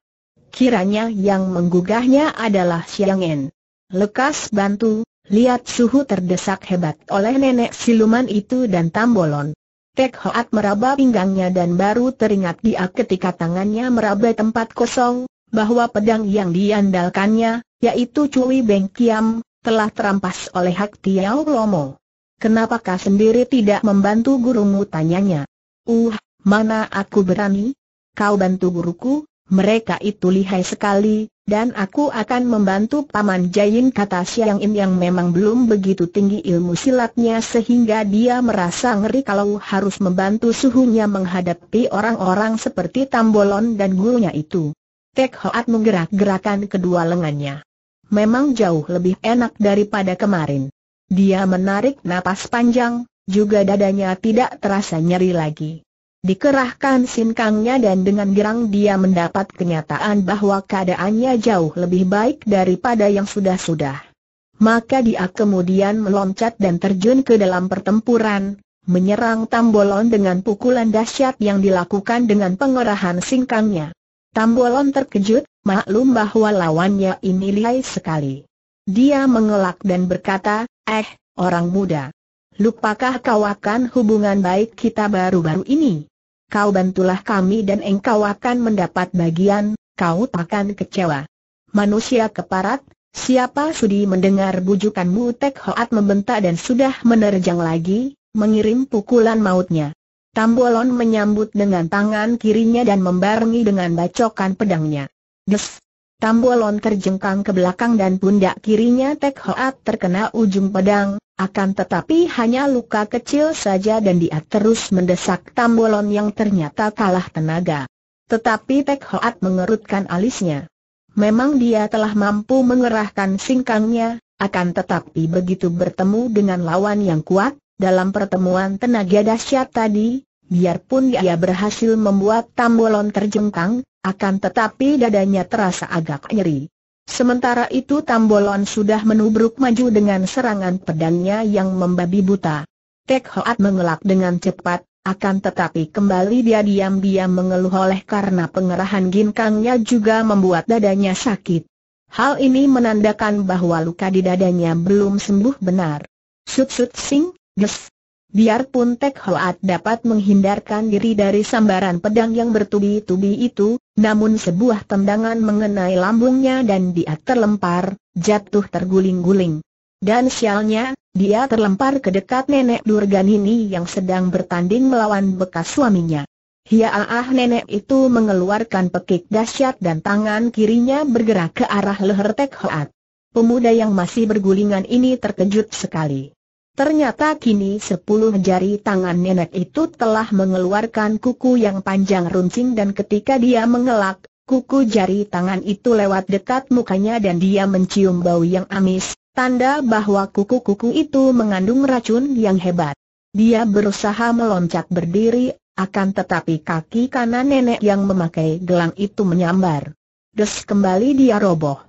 Kiranya yang menggugahnya adalah Siang En. Lekas bantu, lihat suhu terdesak hebat oleh nenek siluman itu dan Tambolon. Tek Hoat meraba pinggangnya dan baru teringat dia ketika tangannya meraba tempat kosong, bahwa pedang yang diandalkannya, yaitu Cui Beng Kiam, telah terampas oleh Hak Tiao Lomo. Kenapakah sendiri tidak membantu gurumu tanyanya? Uh, mana aku berani? Kau bantu guruku, mereka itu lihai sekali, dan aku akan membantu Paman Jain kata Siang Im yang memang belum begitu tinggi ilmu silatnya sehingga dia merasa ngeri kalau harus membantu suhunya menghadapi orang-orang seperti Tambolon dan gurunya itu. Tek Hoat menggerak-gerakan kedua lengannya. Memang jauh lebih enak daripada kemarin. Dia menarik napas panjang, juga dadanya tidak terasa nyeri lagi. Dikerahkan sinkangnya dan dengan gerang dia mendapat kenyataan bahwa keadaannya jauh lebih baik daripada yang sudah-sudah. Maka dia kemudian meloncat dan terjun ke dalam pertempuran, menyerang Tambolon dengan pukulan dahsyat yang dilakukan dengan pengerahan singkangnya. Tambolon terkejut, maklum bahwa lawannya ini lihai sekali. Dia mengelak dan berkata, eh, orang muda, Lupakah kau akan hubungan baik kita baru-baru ini? Kau bantulah kami dan engkau akan mendapat bagian, kau takkan kecewa. Manusia keparat, siapa sudi mendengar bujukanmu Tek Hoat membentak dan sudah menerjang lagi, mengirim pukulan mautnya. Tambolon menyambut dengan tangan kirinya dan membarengi dengan bacokan pedangnya. Des! Tambolon terjengkang ke belakang dan pundak kirinya Tek Hoat terkena ujung pedang, akan tetapi hanya luka kecil saja dan dia terus mendesak Tambolon yang ternyata kalah tenaga. Tetapi Tek Hoat mengerutkan alisnya. Memang dia telah mampu mengerahkan singkangnya, akan tetapi begitu bertemu dengan lawan yang kuat, dalam pertemuan tenaga dahsyat tadi, Biarpun ia berhasil membuat Tambolon terjengkang, akan tetapi dadanya terasa agak nyeri. Sementara itu Tambolon sudah menubruk maju dengan serangan pedangnya yang membabi buta. Tek Hoat mengelak dengan cepat, akan tetapi kembali dia diam-diam mengeluh oleh karena pengerahan ginkangnya juga membuat dadanya sakit. Hal ini menandakan bahwa luka di dadanya belum sembuh benar. Sut Sut Sing, Ges, Biarpun Tek Hoat dapat menghindarkan diri dari sambaran pedang yang bertubi-tubi itu, namun sebuah tendangan mengenai lambungnya dan dia terlempar, jatuh terguling-guling. Dan sialnya, dia terlempar ke dekat nenek ini yang sedang bertanding melawan bekas suaminya. Hiaah nenek itu mengeluarkan pekik dahsyat dan tangan kirinya bergerak ke arah leher Tek Hoat. Pemuda yang masih bergulingan ini terkejut sekali. Ternyata kini sepuluh jari tangan nenek itu telah mengeluarkan kuku yang panjang runcing dan ketika dia mengelak, kuku jari tangan itu lewat dekat mukanya dan dia mencium bau yang amis, tanda bahwa kuku-kuku itu mengandung racun yang hebat. Dia berusaha meloncat berdiri, akan tetapi kaki kanan nenek yang memakai gelang itu menyambar. Des kembali dia roboh.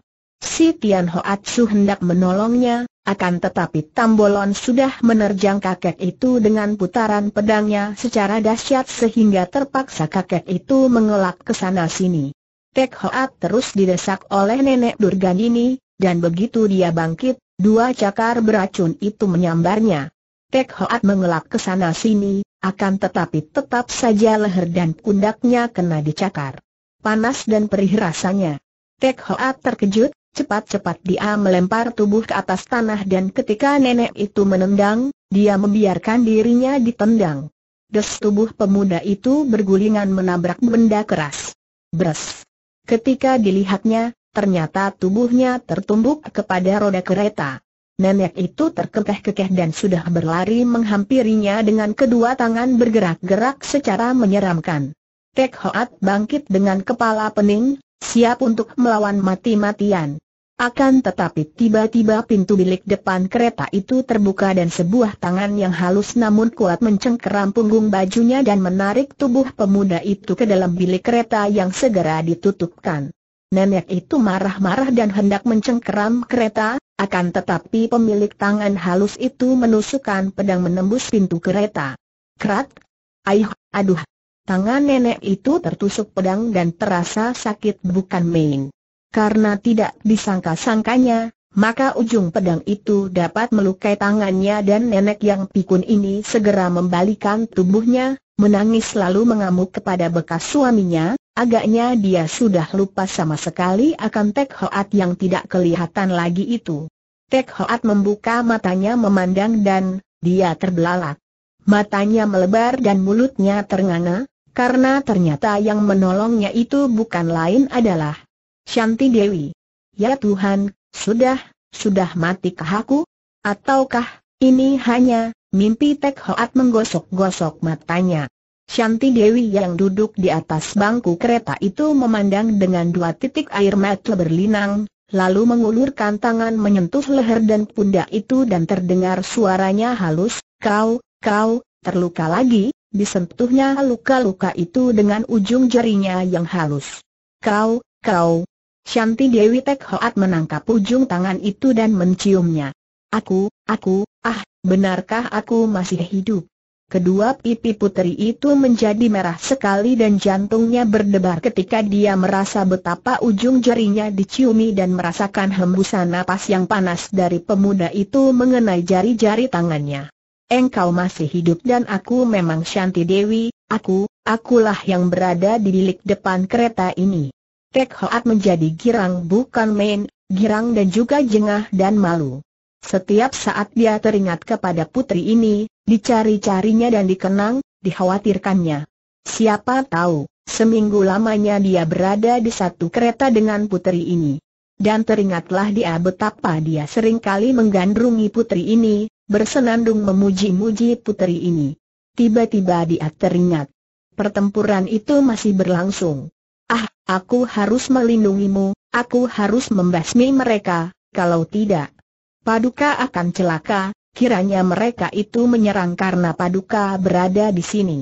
Si Tian Su hendak menolongnya, akan tetapi Tambolon sudah menerjang kakek itu dengan putaran pedangnya secara dahsyat sehingga terpaksa kakek itu mengelak ke sana sini. Tek Hoat terus didesak oleh nenek Durgan ini, dan begitu dia bangkit, dua cakar beracun itu menyambarnya. Tek Hoat mengelak ke sana sini, akan tetapi tetap saja leher dan pundaknya kena dicakar. Panas dan perih rasanya. Tek Hoat terkejut, Cepat-cepat dia melempar tubuh ke atas tanah dan ketika nenek itu menendang, dia membiarkan dirinya ditendang. Des tubuh pemuda itu bergulingan menabrak benda keras. Bres. Ketika dilihatnya, ternyata tubuhnya tertumbuk kepada roda kereta. Nenek itu terkekeh-kekeh dan sudah berlari menghampirinya dengan kedua tangan bergerak-gerak secara menyeramkan. Tek Hoat bangkit dengan kepala pening, siap untuk melawan mati-matian. Akan tetapi tiba-tiba pintu bilik depan kereta itu terbuka dan sebuah tangan yang halus namun kuat mencengkeram punggung bajunya dan menarik tubuh pemuda itu ke dalam bilik kereta yang segera ditutupkan. Nenek itu marah-marah dan hendak mencengkeram kereta, akan tetapi pemilik tangan halus itu menusukkan pedang menembus pintu kereta. Krat! Aih, aduh! Tangan nenek itu tertusuk pedang dan terasa sakit bukan main. Karena tidak disangka-sangkanya, maka ujung pedang itu dapat melukai tangannya dan nenek yang pikun ini segera membalikan tubuhnya, menangis lalu mengamuk kepada bekas suaminya, agaknya dia sudah lupa sama sekali akan Tek Hoat yang tidak kelihatan lagi itu. Tek Hoat membuka matanya memandang dan, dia terbelalak. Matanya melebar dan mulutnya ternganga, karena ternyata yang menolongnya itu bukan lain adalah Shanti Dewi. Ya Tuhan, sudah, sudah matikah aku? Ataukah, ini hanya, mimpi Tek Hoat menggosok-gosok matanya. Shanti Dewi yang duduk di atas bangku kereta itu memandang dengan dua titik air mata berlinang, lalu mengulurkan tangan menyentuh leher dan pundak itu dan terdengar suaranya halus, kau, kau, terluka lagi, disentuhnya luka-luka itu dengan ujung jarinya yang halus. Kau, kau, Shanti Dewi Tek Hoat menangkap ujung tangan itu dan menciumnya. Aku, aku, ah, benarkah aku masih hidup? Kedua pipi putri itu menjadi merah sekali dan jantungnya berdebar ketika dia merasa betapa ujung jarinya diciumi dan merasakan hembusan napas yang panas dari pemuda itu mengenai jari-jari tangannya. Engkau masih hidup dan aku memang Shanti Dewi, aku, akulah yang berada di bilik depan kereta ini. Tek Hoat menjadi girang bukan main, girang dan juga jengah dan malu. Setiap saat dia teringat kepada putri ini, dicari-carinya dan dikenang, dikhawatirkannya. Siapa tahu, seminggu lamanya dia berada di satu kereta dengan putri ini. Dan teringatlah dia betapa dia sering kali menggandrungi putri ini, bersenandung memuji-muji putri ini. Tiba-tiba dia teringat. Pertempuran itu masih berlangsung. Aku harus melindungimu, aku harus membasmi mereka, kalau tidak. Paduka akan celaka, kiranya mereka itu menyerang karena Paduka berada di sini.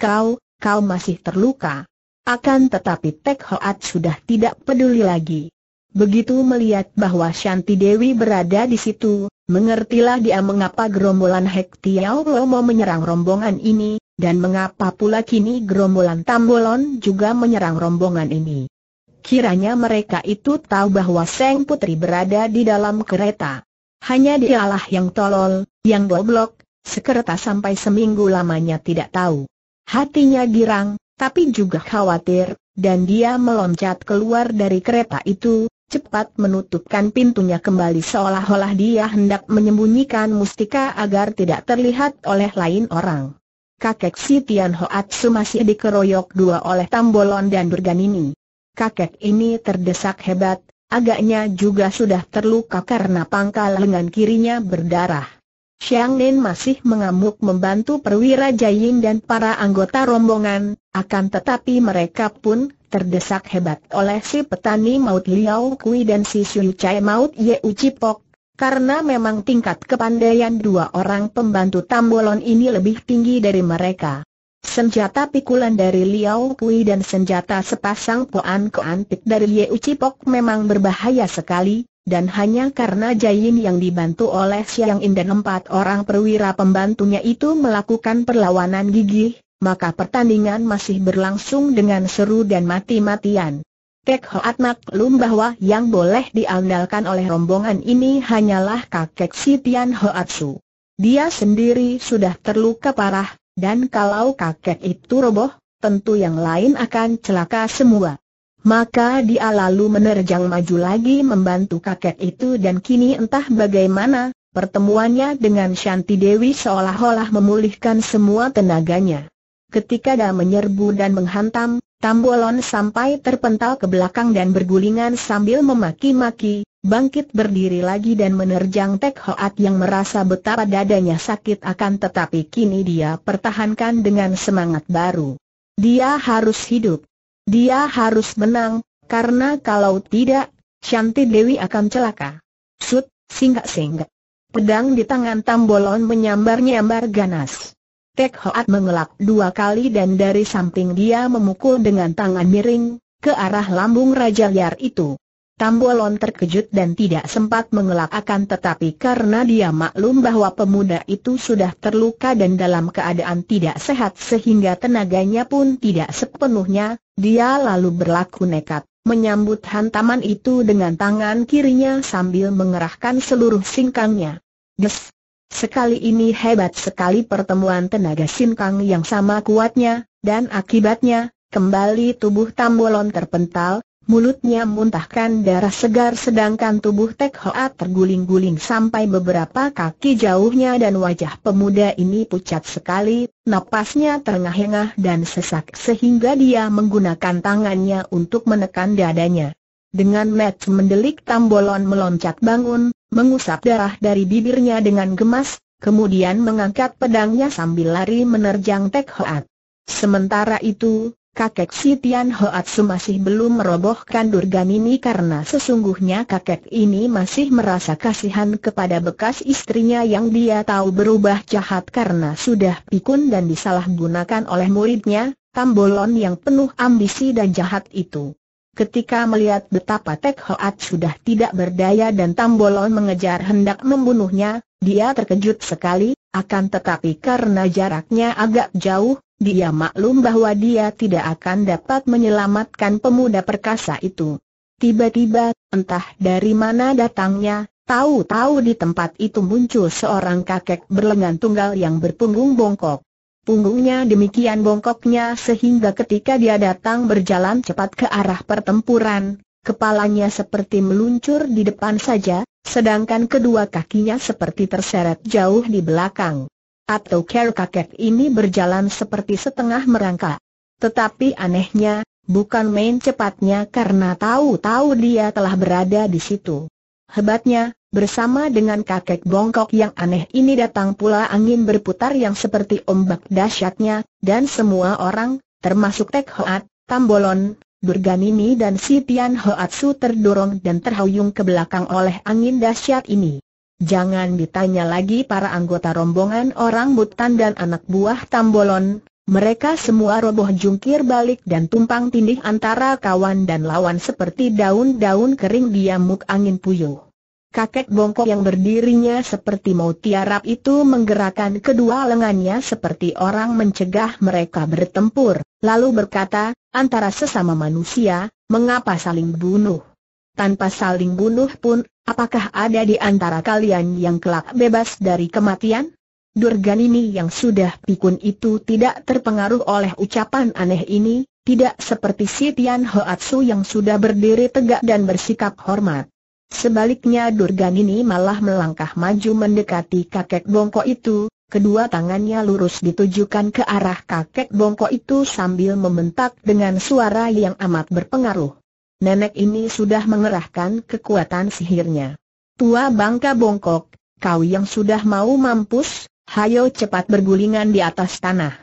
Kau, kau masih terluka. Akan tetapi Tek Hoat sudah tidak peduli lagi. Begitu melihat bahwa Shanti Dewi berada di situ, mengertilah dia mengapa gerombolan Hek Tiao menyerang rombongan ini, dan mengapa pula kini gerombolan Tambolon juga menyerang rombongan ini? Kiranya mereka itu tahu bahwa Seng Putri berada di dalam kereta. Hanya dialah yang tolol, yang goblok, sekereta sampai seminggu lamanya tidak tahu. Hatinya girang, tapi juga khawatir, dan dia meloncat keluar dari kereta itu, cepat menutupkan pintunya kembali seolah-olah dia hendak menyembunyikan mustika agar tidak terlihat oleh lain orang kakek si Tian Hoatsu masih dikeroyok dua oleh Tambolon dan Durganini. Kakek ini terdesak hebat, agaknya juga sudah terluka karena pangkal lengan kirinya berdarah. Xiang Nen masih mengamuk membantu perwira Jayin dan para anggota rombongan, akan tetapi mereka pun terdesak hebat oleh si petani maut Liao Kui dan si Shui Chai maut Ye Uci karena memang tingkat kepandaian dua orang pembantu Tambolon ini lebih tinggi dari mereka. Senjata pikulan dari Liao Kui dan senjata sepasang Poan Koantik dari Uci Cipok memang berbahaya sekali, dan hanya karena Jain yang dibantu oleh Siang In dan empat orang perwira pembantunya itu melakukan perlawanan gigih, maka pertandingan masih berlangsung dengan seru dan mati-matian. Pek Hoat maklum bahwa yang boleh diandalkan oleh rombongan ini hanyalah kakek si Tian Hoatsu. Dia sendiri sudah terluka parah, dan kalau kakek itu roboh, tentu yang lain akan celaka semua. Maka dia lalu menerjang maju lagi membantu kakek itu dan kini entah bagaimana, pertemuannya dengan Shanti Dewi seolah-olah memulihkan semua tenaganya. Ketika dia menyerbu dan menghantam, Tambolon sampai terpental ke belakang dan bergulingan sambil memaki-maki, bangkit berdiri lagi dan menerjang Tek Hoat yang merasa betapa dadanya sakit akan tetapi kini dia pertahankan dengan semangat baru. Dia harus hidup. Dia harus menang, karena kalau tidak, Shanti Dewi akan celaka. Sut, singgah-singgah. Pedang di tangan Tambolon menyambar-nyambar ganas. Tek Hoat mengelak dua kali dan dari samping dia memukul dengan tangan miring, ke arah lambung Raja Liar itu. Tambolon terkejut dan tidak sempat mengelak akan tetapi karena dia maklum bahwa pemuda itu sudah terluka dan dalam keadaan tidak sehat sehingga tenaganya pun tidak sepenuhnya, dia lalu berlaku nekat, menyambut hantaman itu dengan tangan kirinya sambil mengerahkan seluruh singkangnya. Des! Sekali ini hebat sekali pertemuan tenaga kang yang sama kuatnya, dan akibatnya, kembali tubuh Tambolon terpental, mulutnya muntahkan darah segar sedangkan tubuh Tek Hoa terguling-guling sampai beberapa kaki jauhnya dan wajah pemuda ini pucat sekali, napasnya terengah-engah dan sesak sehingga dia menggunakan tangannya untuk menekan dadanya. Dengan match mendelik Tambolon meloncat bangun, mengusap darah dari bibirnya dengan gemas, kemudian mengangkat pedangnya sambil lari menerjang Tek Hoat. Sementara itu, kakek si Tian Hoat masih belum merobohkan Durgan ini karena sesungguhnya kakek ini masih merasa kasihan kepada bekas istrinya yang dia tahu berubah jahat karena sudah pikun dan disalahgunakan oleh muridnya, Tambolon yang penuh ambisi dan jahat itu. Ketika melihat betapa Tek Hoat sudah tidak berdaya dan Tambolon mengejar hendak membunuhnya, dia terkejut sekali, akan tetapi karena jaraknya agak jauh, dia maklum bahwa dia tidak akan dapat menyelamatkan pemuda perkasa itu. Tiba-tiba, entah dari mana datangnya, tahu-tahu di tempat itu muncul seorang kakek berlengan tunggal yang berpunggung bongkok. Punggungnya demikian bongkoknya sehingga ketika dia datang berjalan cepat ke arah pertempuran, kepalanya seperti meluncur di depan saja, sedangkan kedua kakinya seperti terseret jauh di belakang. Atau care kakek ini berjalan seperti setengah merangkak. Tetapi anehnya, bukan main cepatnya karena tahu-tahu dia telah berada di situ. Hebatnya, Bersama dengan kakek bongkok yang aneh ini datang pula angin berputar yang seperti ombak dahsyatnya, dan semua orang, termasuk Tek Hoat, Tambolon, Durganimi dan si Tian Su terdorong dan terhuyung ke belakang oleh angin dahsyat ini. Jangan ditanya lagi para anggota rombongan orang butan dan anak buah Tambolon, mereka semua roboh jungkir balik dan tumpang tindih antara kawan dan lawan seperti daun-daun kering diamuk angin puyuh. Kakek bongkok yang berdirinya seperti mau tiarap itu menggerakkan kedua lengannya seperti orang mencegah mereka bertempur, lalu berkata, antara sesama manusia, mengapa saling bunuh? Tanpa saling bunuh pun, apakah ada di antara kalian yang kelak bebas dari kematian? ini yang sudah pikun itu tidak terpengaruh oleh ucapan aneh ini, tidak seperti si Tian Hoatsu yang sudah berdiri tegak dan bersikap hormat. Sebaliknya Durgan ini malah melangkah maju mendekati kakek bongkok itu, kedua tangannya lurus ditujukan ke arah kakek bongkok itu sambil membentak dengan suara yang amat berpengaruh. Nenek ini sudah mengerahkan kekuatan sihirnya. Tua bangka bongkok, kau yang sudah mau mampus, hayo cepat bergulingan di atas tanah.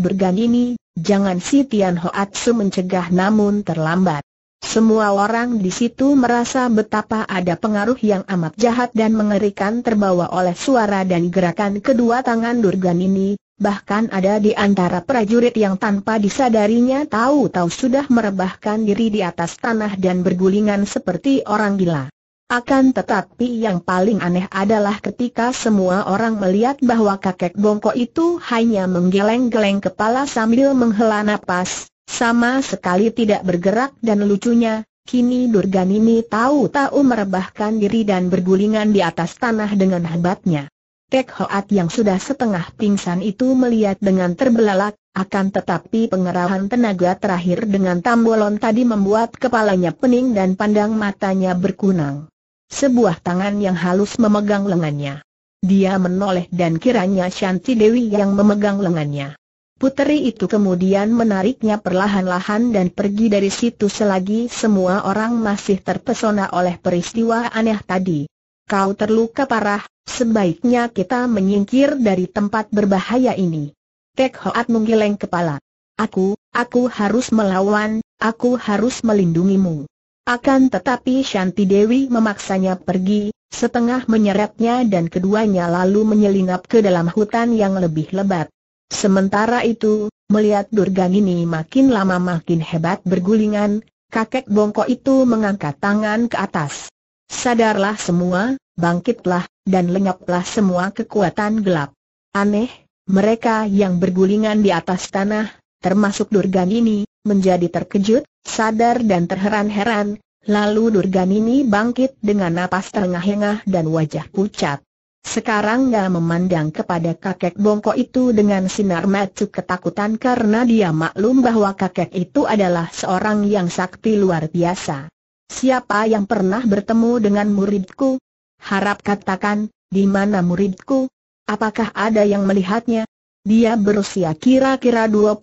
Durgan ini, jangan si Tian Hoatsu mencegah namun terlambat. Semua orang di situ merasa betapa ada pengaruh yang amat jahat dan mengerikan terbawa oleh suara dan gerakan kedua tangan Durgan ini, bahkan ada di antara prajurit yang tanpa disadarinya tahu-tahu sudah merebahkan diri di atas tanah dan bergulingan seperti orang gila. Akan tetapi yang paling aneh adalah ketika semua orang melihat bahwa kakek bongkok itu hanya menggeleng-geleng kepala sambil menghela napas, sama sekali tidak bergerak dan lucunya, kini Durganini tahu-tahu merebahkan diri dan bergulingan di atas tanah dengan hebatnya. Tek Hoat yang sudah setengah pingsan itu melihat dengan terbelalak, akan tetapi pengerahan tenaga terakhir dengan tambolon tadi membuat kepalanya pening dan pandang matanya berkunang. Sebuah tangan yang halus memegang lengannya. Dia menoleh dan kiranya Shanti Dewi yang memegang lengannya. Puteri itu kemudian menariknya perlahan-lahan dan pergi dari situ selagi semua orang masih terpesona oleh peristiwa aneh tadi. Kau terluka parah, sebaiknya kita menyingkir dari tempat berbahaya ini. Tek Hoat menggeleng kepala. Aku, aku harus melawan, aku harus melindungimu. Akan tetapi Shanti Dewi memaksanya pergi, setengah menyeretnya dan keduanya lalu menyelinap ke dalam hutan yang lebih lebat. Sementara itu, melihat ini makin lama makin hebat bergulingan, kakek bongkok itu mengangkat tangan ke atas. Sadarlah semua, bangkitlah, dan lenyaplah semua kekuatan gelap. Aneh, mereka yang bergulingan di atas tanah, termasuk ini, menjadi terkejut, sadar dan terheran-heran, lalu ini bangkit dengan napas terengah-engah dan wajah pucat. Sekarang gak memandang kepada kakek bongko itu dengan sinar mata ketakutan karena dia maklum bahwa kakek itu adalah seorang yang sakti luar biasa. Siapa yang pernah bertemu dengan muridku? Harap katakan, di mana muridku? Apakah ada yang melihatnya? Dia berusia kira-kira 25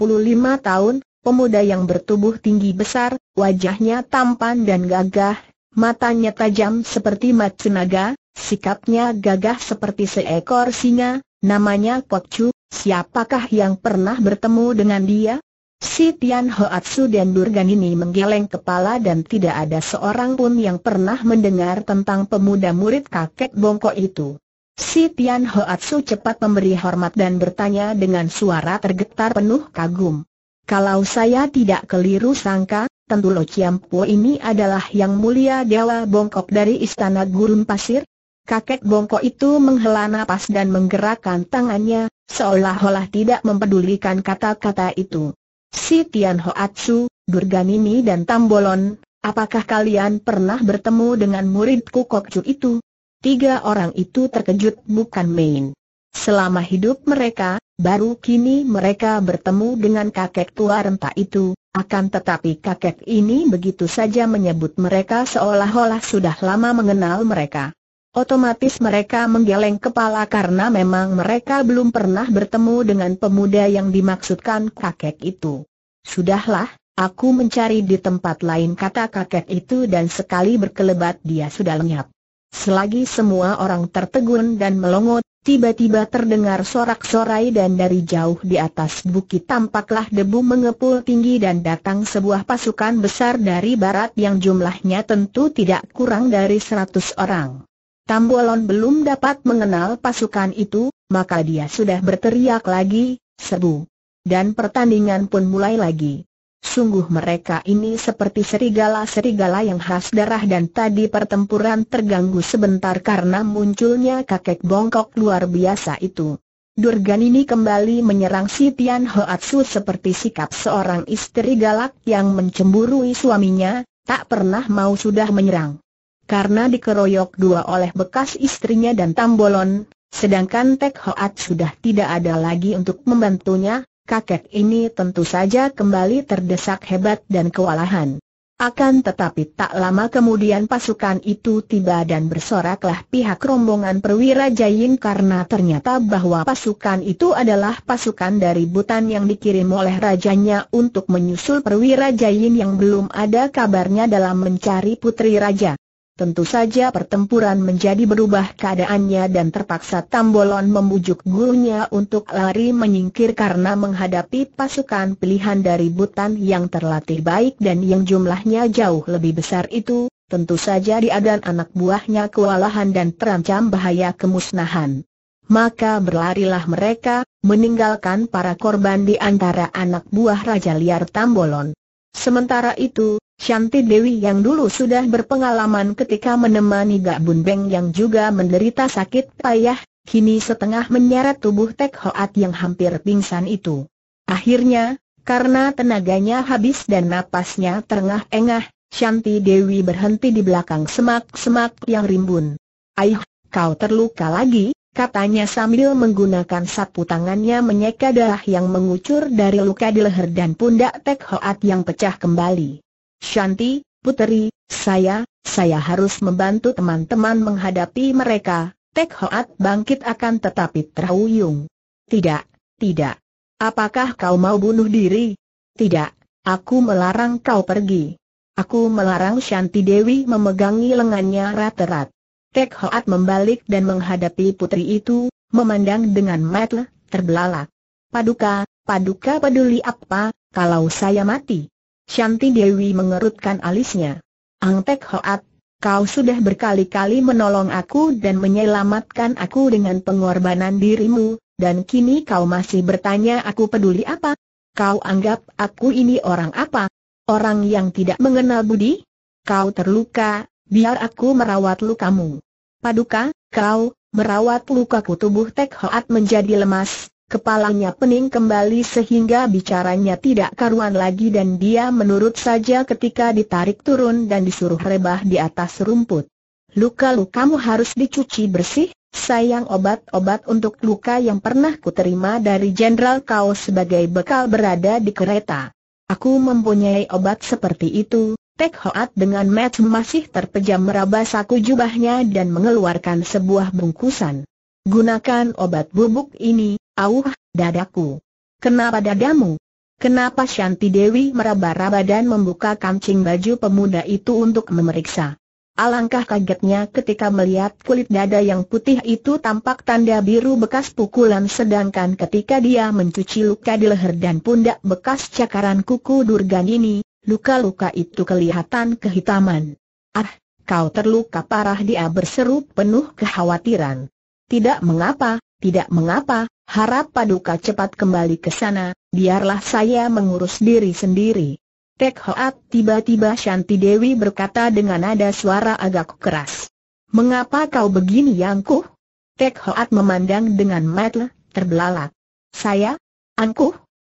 tahun, pemuda yang bertubuh tinggi besar, wajahnya tampan dan gagah, matanya tajam seperti mat naga, Sikapnya gagah seperti seekor singa, namanya Pok Chu, siapakah yang pernah bertemu dengan dia? Si Tian Hoatsu dan Durgan ini menggeleng kepala dan tidak ada seorang pun yang pernah mendengar tentang pemuda murid kakek bongkok itu. Si Tian Hoatsu cepat memberi hormat dan bertanya dengan suara tergetar penuh kagum. Kalau saya tidak keliru sangka, tentu Lo Chiam ini adalah yang mulia dewa bongkok dari Istana Gurun Pasir, Kakek bongkok itu menghela nafas dan menggerakkan tangannya, seolah-olah tidak mempedulikan kata-kata itu. Si Tian Hoatsu, Durganini dan Tambolon, apakah kalian pernah bertemu dengan muridku Kokcu itu? Tiga orang itu terkejut bukan main. Selama hidup mereka, baru kini mereka bertemu dengan kakek tua renta itu, akan tetapi kakek ini begitu saja menyebut mereka seolah-olah sudah lama mengenal mereka. Otomatis mereka menggeleng kepala karena memang mereka belum pernah bertemu dengan pemuda yang dimaksudkan kakek itu. Sudahlah, aku mencari di tempat lain kata kakek itu dan sekali berkelebat dia sudah lenyap. Selagi semua orang tertegun dan melongot, tiba-tiba terdengar sorak-sorai dan dari jauh di atas bukit tampaklah debu mengepul tinggi dan datang sebuah pasukan besar dari barat yang jumlahnya tentu tidak kurang dari seratus orang. Tambolon belum dapat mengenal pasukan itu, maka dia sudah berteriak lagi, sebu. Dan pertandingan pun mulai lagi. Sungguh mereka ini seperti serigala-serigala yang khas darah dan tadi pertempuran terganggu sebentar karena munculnya kakek bongkok luar biasa itu. Durgan ini kembali menyerang si Tian Hoatsu seperti sikap seorang istri galak yang mencemburui suaminya, tak pernah mau sudah menyerang karena dikeroyok dua oleh bekas istrinya dan Tambolon, sedangkan Tek Hoat sudah tidak ada lagi untuk membantunya, kakek ini tentu saja kembali terdesak hebat dan kewalahan. Akan tetapi tak lama kemudian pasukan itu tiba dan bersoraklah pihak rombongan perwira Jain karena ternyata bahwa pasukan itu adalah pasukan dari Butan yang dikirim oleh rajanya untuk menyusul perwira Jain yang belum ada kabarnya dalam mencari putri raja. Tentu saja pertempuran menjadi berubah keadaannya dan terpaksa Tambolon membujuk gurunya untuk lari menyingkir karena menghadapi pasukan pilihan dari Butan yang terlatih baik dan yang jumlahnya jauh lebih besar itu, tentu saja dia dan anak buahnya kewalahan dan terancam bahaya kemusnahan. Maka berlarilah mereka, meninggalkan para korban di antara anak buah Raja Liar Tambolon. Sementara itu, Shanti Dewi yang dulu sudah berpengalaman ketika menemani Gak Bun Beng yang juga menderita sakit payah, kini setengah menyeret tubuh Tek Hoat yang hampir pingsan itu. Akhirnya, karena tenaganya habis dan napasnya terengah-engah, Shanti Dewi berhenti di belakang semak-semak yang rimbun. Ayuh, kau terluka lagi? katanya sambil menggunakan sapu tangannya menyeka darah yang mengucur dari luka di leher dan pundak Tek Hoat yang pecah kembali. Shanti, puteri, saya, saya harus membantu teman-teman menghadapi mereka, Tek Hoat bangkit akan tetapi terhuyung. Tidak, tidak. Apakah kau mau bunuh diri? Tidak, aku melarang kau pergi. Aku melarang Shanti Dewi memegangi lengannya rat-rat. Tek Hoat membalik dan menghadapi putri itu, memandang dengan mata terbelalak. Paduka, paduka peduli apa, kalau saya mati? Shanti Dewi mengerutkan alisnya. Ang Tek Hoat, kau sudah berkali-kali menolong aku dan menyelamatkan aku dengan pengorbanan dirimu, dan kini kau masih bertanya aku peduli apa? Kau anggap aku ini orang apa? Orang yang tidak mengenal budi? Kau terluka, biar aku merawat lukamu. Paduka, kau, merawat lukaku tubuh Tek Hoat menjadi lemas, kepalanya pening kembali sehingga bicaranya tidak karuan lagi dan dia menurut saja ketika ditarik turun dan disuruh rebah di atas rumput. Luka lukamu harus dicuci bersih, sayang obat-obat untuk luka yang pernah kuterima dari Jenderal Kau sebagai bekal berada di kereta. Aku mempunyai obat seperti itu, Tek Hoat dengan match masih terpejam meraba saku jubahnya dan mengeluarkan sebuah bungkusan. Gunakan obat bubuk ini, auh, dadaku. Kenapa dadamu? Kenapa Shanti Dewi meraba-raba dan membuka kancing baju pemuda itu untuk memeriksa? Alangkah kagetnya ketika melihat kulit dada yang putih itu tampak tanda biru bekas pukulan sedangkan ketika dia mencuci luka di leher dan pundak bekas cakaran kuku Durgan ini, Luka-luka itu kelihatan kehitaman. Ah, kau terluka parah dia berseru penuh kekhawatiran. Tidak mengapa, tidak mengapa, harap paduka cepat kembali ke sana, biarlah saya mengurus diri sendiri. Tek Hoat tiba-tiba Shanti Dewi berkata dengan nada suara agak keras. Mengapa kau begini Yangkuh? Tek Hoat memandang dengan mata terbelalak. Saya? Angkuh?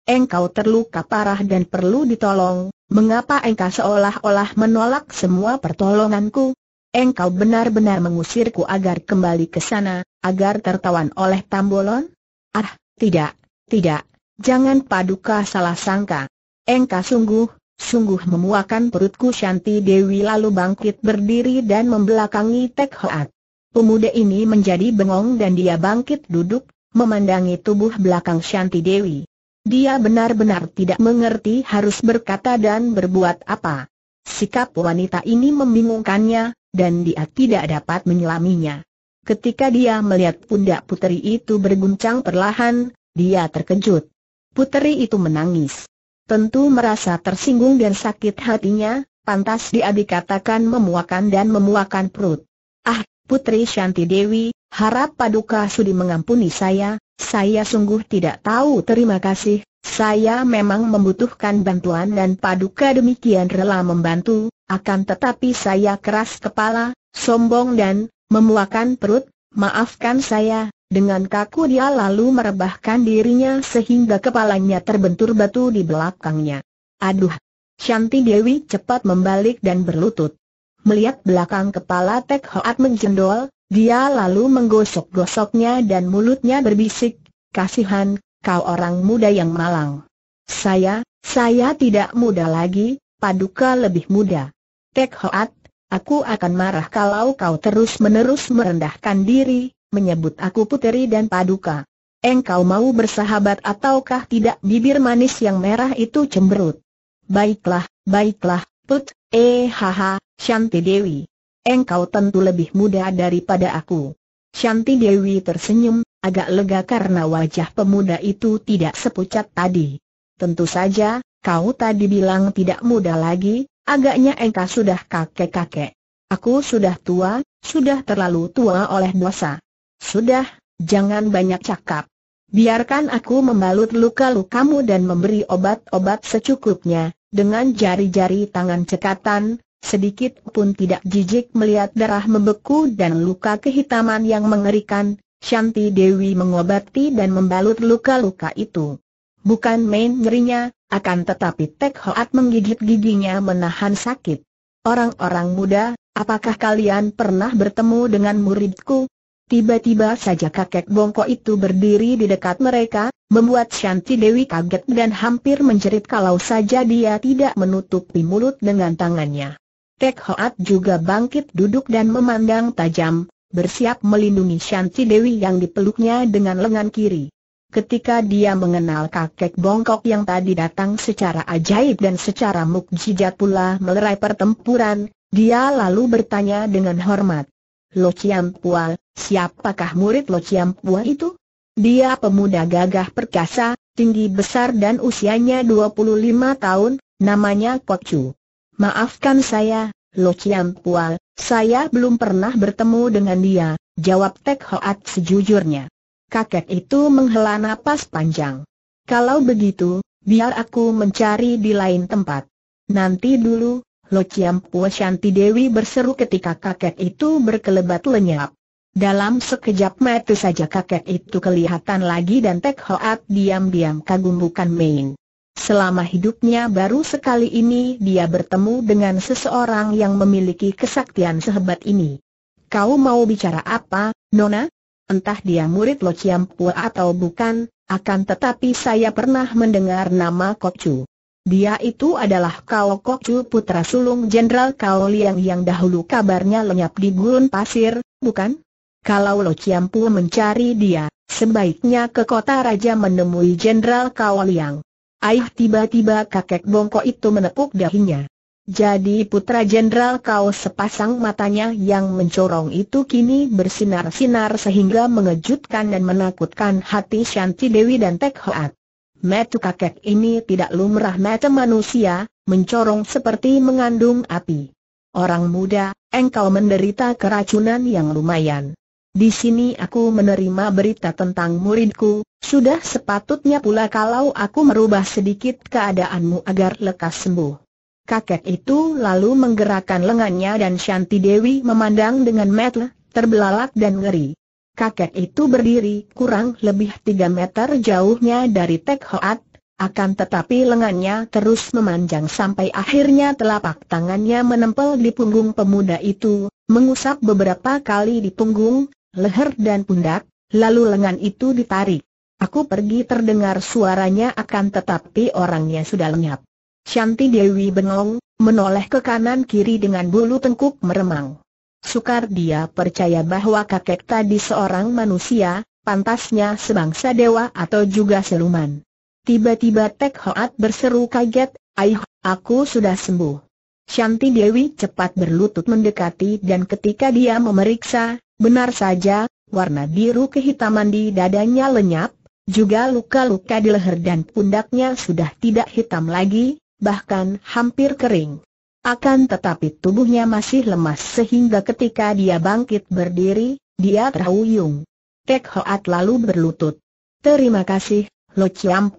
Engkau terluka parah dan perlu ditolong, Mengapa engkau seolah-olah menolak semua pertolonganku? Engkau benar-benar mengusirku agar kembali ke sana, agar tertawan oleh Tambolon? Ah, tidak, tidak, jangan paduka salah sangka. Engkau sungguh, sungguh memuakan perutku Shanti Dewi lalu bangkit berdiri dan membelakangi Tek Hoat. Pemuda ini menjadi bengong dan dia bangkit duduk, memandangi tubuh belakang Shanti Dewi. Dia benar-benar tidak mengerti harus berkata dan berbuat apa. Sikap wanita ini membingungkannya, dan dia tidak dapat menyelaminya. Ketika dia melihat pundak putri itu berguncang perlahan, dia terkejut. Putri itu menangis. Tentu merasa tersinggung dan sakit hatinya, pantas dia dikatakan memuakan dan memuakan perut. Ah, Putri Shanti Dewi, Harap Paduka Sudi mengampuni saya, saya sungguh tidak tahu terima kasih, saya memang membutuhkan bantuan dan Paduka demikian rela membantu, akan tetapi saya keras kepala, sombong dan memuakan perut, maafkan saya, dengan kaku dia lalu merebahkan dirinya sehingga kepalanya terbentur batu di belakangnya. Aduh! Shanti Dewi cepat membalik dan berlutut. Melihat belakang kepala Tek Hoat menjendol, dia lalu menggosok-gosoknya dan mulutnya berbisik, kasihan, kau orang muda yang malang. Saya, saya tidak muda lagi, paduka lebih muda. Tek Hoat, aku akan marah kalau kau terus-menerus merendahkan diri, menyebut aku puteri dan paduka. Engkau mau bersahabat ataukah tidak bibir manis yang merah itu cemberut? Baiklah, baiklah, Put, eh haha, Shanti Dewi engkau tentu lebih muda daripada aku. Shanti Dewi tersenyum, agak lega karena wajah pemuda itu tidak sepucat tadi. Tentu saja, kau tadi bilang tidak muda lagi, agaknya engkau sudah kakek-kakek. Aku sudah tua, sudah terlalu tua oleh dosa. Sudah, jangan banyak cakap. Biarkan aku membalut luka-lukamu dan memberi obat-obat secukupnya, dengan jari-jari tangan cekatan, sedikit pun tidak jijik melihat darah membeku dan luka kehitaman yang mengerikan, Shanti Dewi mengobati dan membalut luka-luka itu. Bukan main ngerinya, akan tetapi Tek Hoat menggigit giginya menahan sakit. Orang-orang muda, apakah kalian pernah bertemu dengan muridku? Tiba-tiba saja kakek bongko itu berdiri di dekat mereka, membuat Shanti Dewi kaget dan hampir menjerit kalau saja dia tidak menutupi mulut dengan tangannya. Tek Hoat juga bangkit duduk dan memandang tajam, bersiap melindungi Shanti Dewi yang dipeluknya dengan lengan kiri. Ketika dia mengenal kakek bongkok yang tadi datang secara ajaib dan secara mukjizat pula melerai pertempuran, dia lalu bertanya dengan hormat. Lo Chiam Pua, siapakah murid Lo Chiam Pua itu? Dia pemuda gagah perkasa, tinggi besar dan usianya 25 tahun, namanya Kok Chu. Maafkan saya, Lo Chiam Pual, saya belum pernah bertemu dengan dia, jawab Tek Hoat sejujurnya. Kakek itu menghela napas panjang. Kalau begitu, biar aku mencari di lain tempat. Nanti dulu, Lo Chiam Pual Shanti Dewi berseru ketika kakek itu berkelebat lenyap. Dalam sekejap mata saja kakek itu kelihatan lagi dan Tek Hoat diam-diam kagum bukan main. Selama hidupnya baru sekali ini dia bertemu dengan seseorang yang memiliki kesaktian sehebat ini. Kau mau bicara apa, Nona? Entah dia murid Lo Ciampu atau bukan, akan tetapi saya pernah mendengar nama Chu. Dia itu adalah Kao Chu putra sulung Jenderal Kao Liang yang dahulu kabarnya lenyap di gurun pasir, bukan? Kalau Lo Chiampu mencari dia, sebaiknya ke kota raja menemui Jenderal Kao Liang. Aih tiba-tiba kakek bongkok itu menepuk dahinya. Jadi putra jenderal kau sepasang matanya yang mencorong itu kini bersinar-sinar sehingga mengejutkan dan menakutkan hati Shanti Dewi dan Tek Hoat. Metu kakek ini tidak lumrah mata manusia, mencorong seperti mengandung api. Orang muda, engkau menderita keracunan yang lumayan. Di sini aku menerima berita tentang muridku, sudah sepatutnya pula kalau aku merubah sedikit keadaanmu agar lekas sembuh. Kakek itu lalu menggerakkan lengannya dan Shanti Dewi memandang dengan mata terbelalak dan ngeri. Kakek itu berdiri kurang lebih 3 meter jauhnya dari Tek Hoat, akan tetapi lengannya terus memanjang sampai akhirnya telapak tangannya menempel di punggung pemuda itu, mengusap beberapa kali di punggung, leher dan pundak, lalu lengan itu ditarik. Aku pergi terdengar suaranya akan tetapi orangnya sudah lenyap. Shanti Dewi bengong, menoleh ke kanan kiri dengan bulu tengkuk meremang. Sukar dia percaya bahwa kakek tadi seorang manusia, pantasnya sebangsa dewa atau juga seluman. Tiba-tiba Tek Hoat berseru kaget, Ayuh, aku sudah sembuh. Shanti Dewi cepat berlutut mendekati dan ketika dia memeriksa, Benar saja, warna biru kehitaman di dadanya lenyap, juga luka-luka di leher dan pundaknya sudah tidak hitam lagi, bahkan hampir kering. Akan tetapi tubuhnya masih lemas sehingga ketika dia bangkit berdiri, dia terhuyung. Tek Hoat lalu berlutut. Terima kasih, Lo Chiam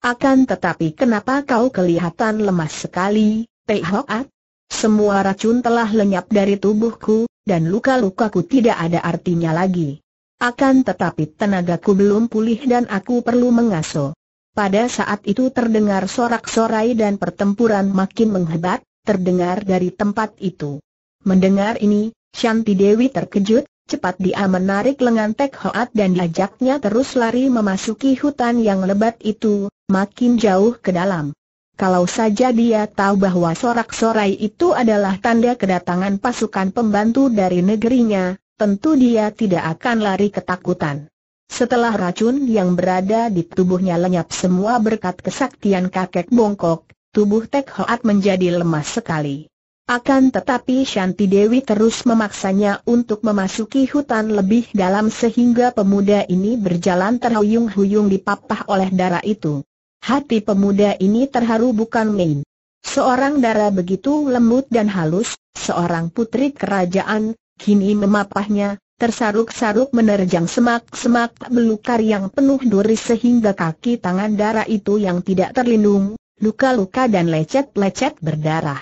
Akan tetapi kenapa kau kelihatan lemas sekali, Tek Hoat? Semua racun telah lenyap dari tubuhku, dan luka-lukaku tidak ada artinya lagi. Akan tetapi tenagaku belum pulih dan aku perlu mengaso. Pada saat itu terdengar sorak-sorai dan pertempuran makin menghebat, terdengar dari tempat itu. Mendengar ini, Shanti Dewi terkejut, cepat dia menarik lengan Tek Hoat dan diajaknya terus lari memasuki hutan yang lebat itu, makin jauh ke dalam kalau saja dia tahu bahwa sorak-sorai itu adalah tanda kedatangan pasukan pembantu dari negerinya, tentu dia tidak akan lari ketakutan. Setelah racun yang berada di tubuhnya lenyap semua berkat kesaktian kakek bongkok, tubuh Tek Hoat menjadi lemas sekali. Akan tetapi Shanti Dewi terus memaksanya untuk memasuki hutan lebih dalam sehingga pemuda ini berjalan terhuyung-huyung dipapah oleh darah itu. Hati pemuda ini terharu bukan main. Seorang darah begitu lembut dan halus, seorang putri kerajaan, kini memapahnya, tersaruk-saruk menerjang semak-semak belukar yang penuh duri sehingga kaki tangan darah itu yang tidak terlindung, luka-luka dan lecet-lecet berdarah.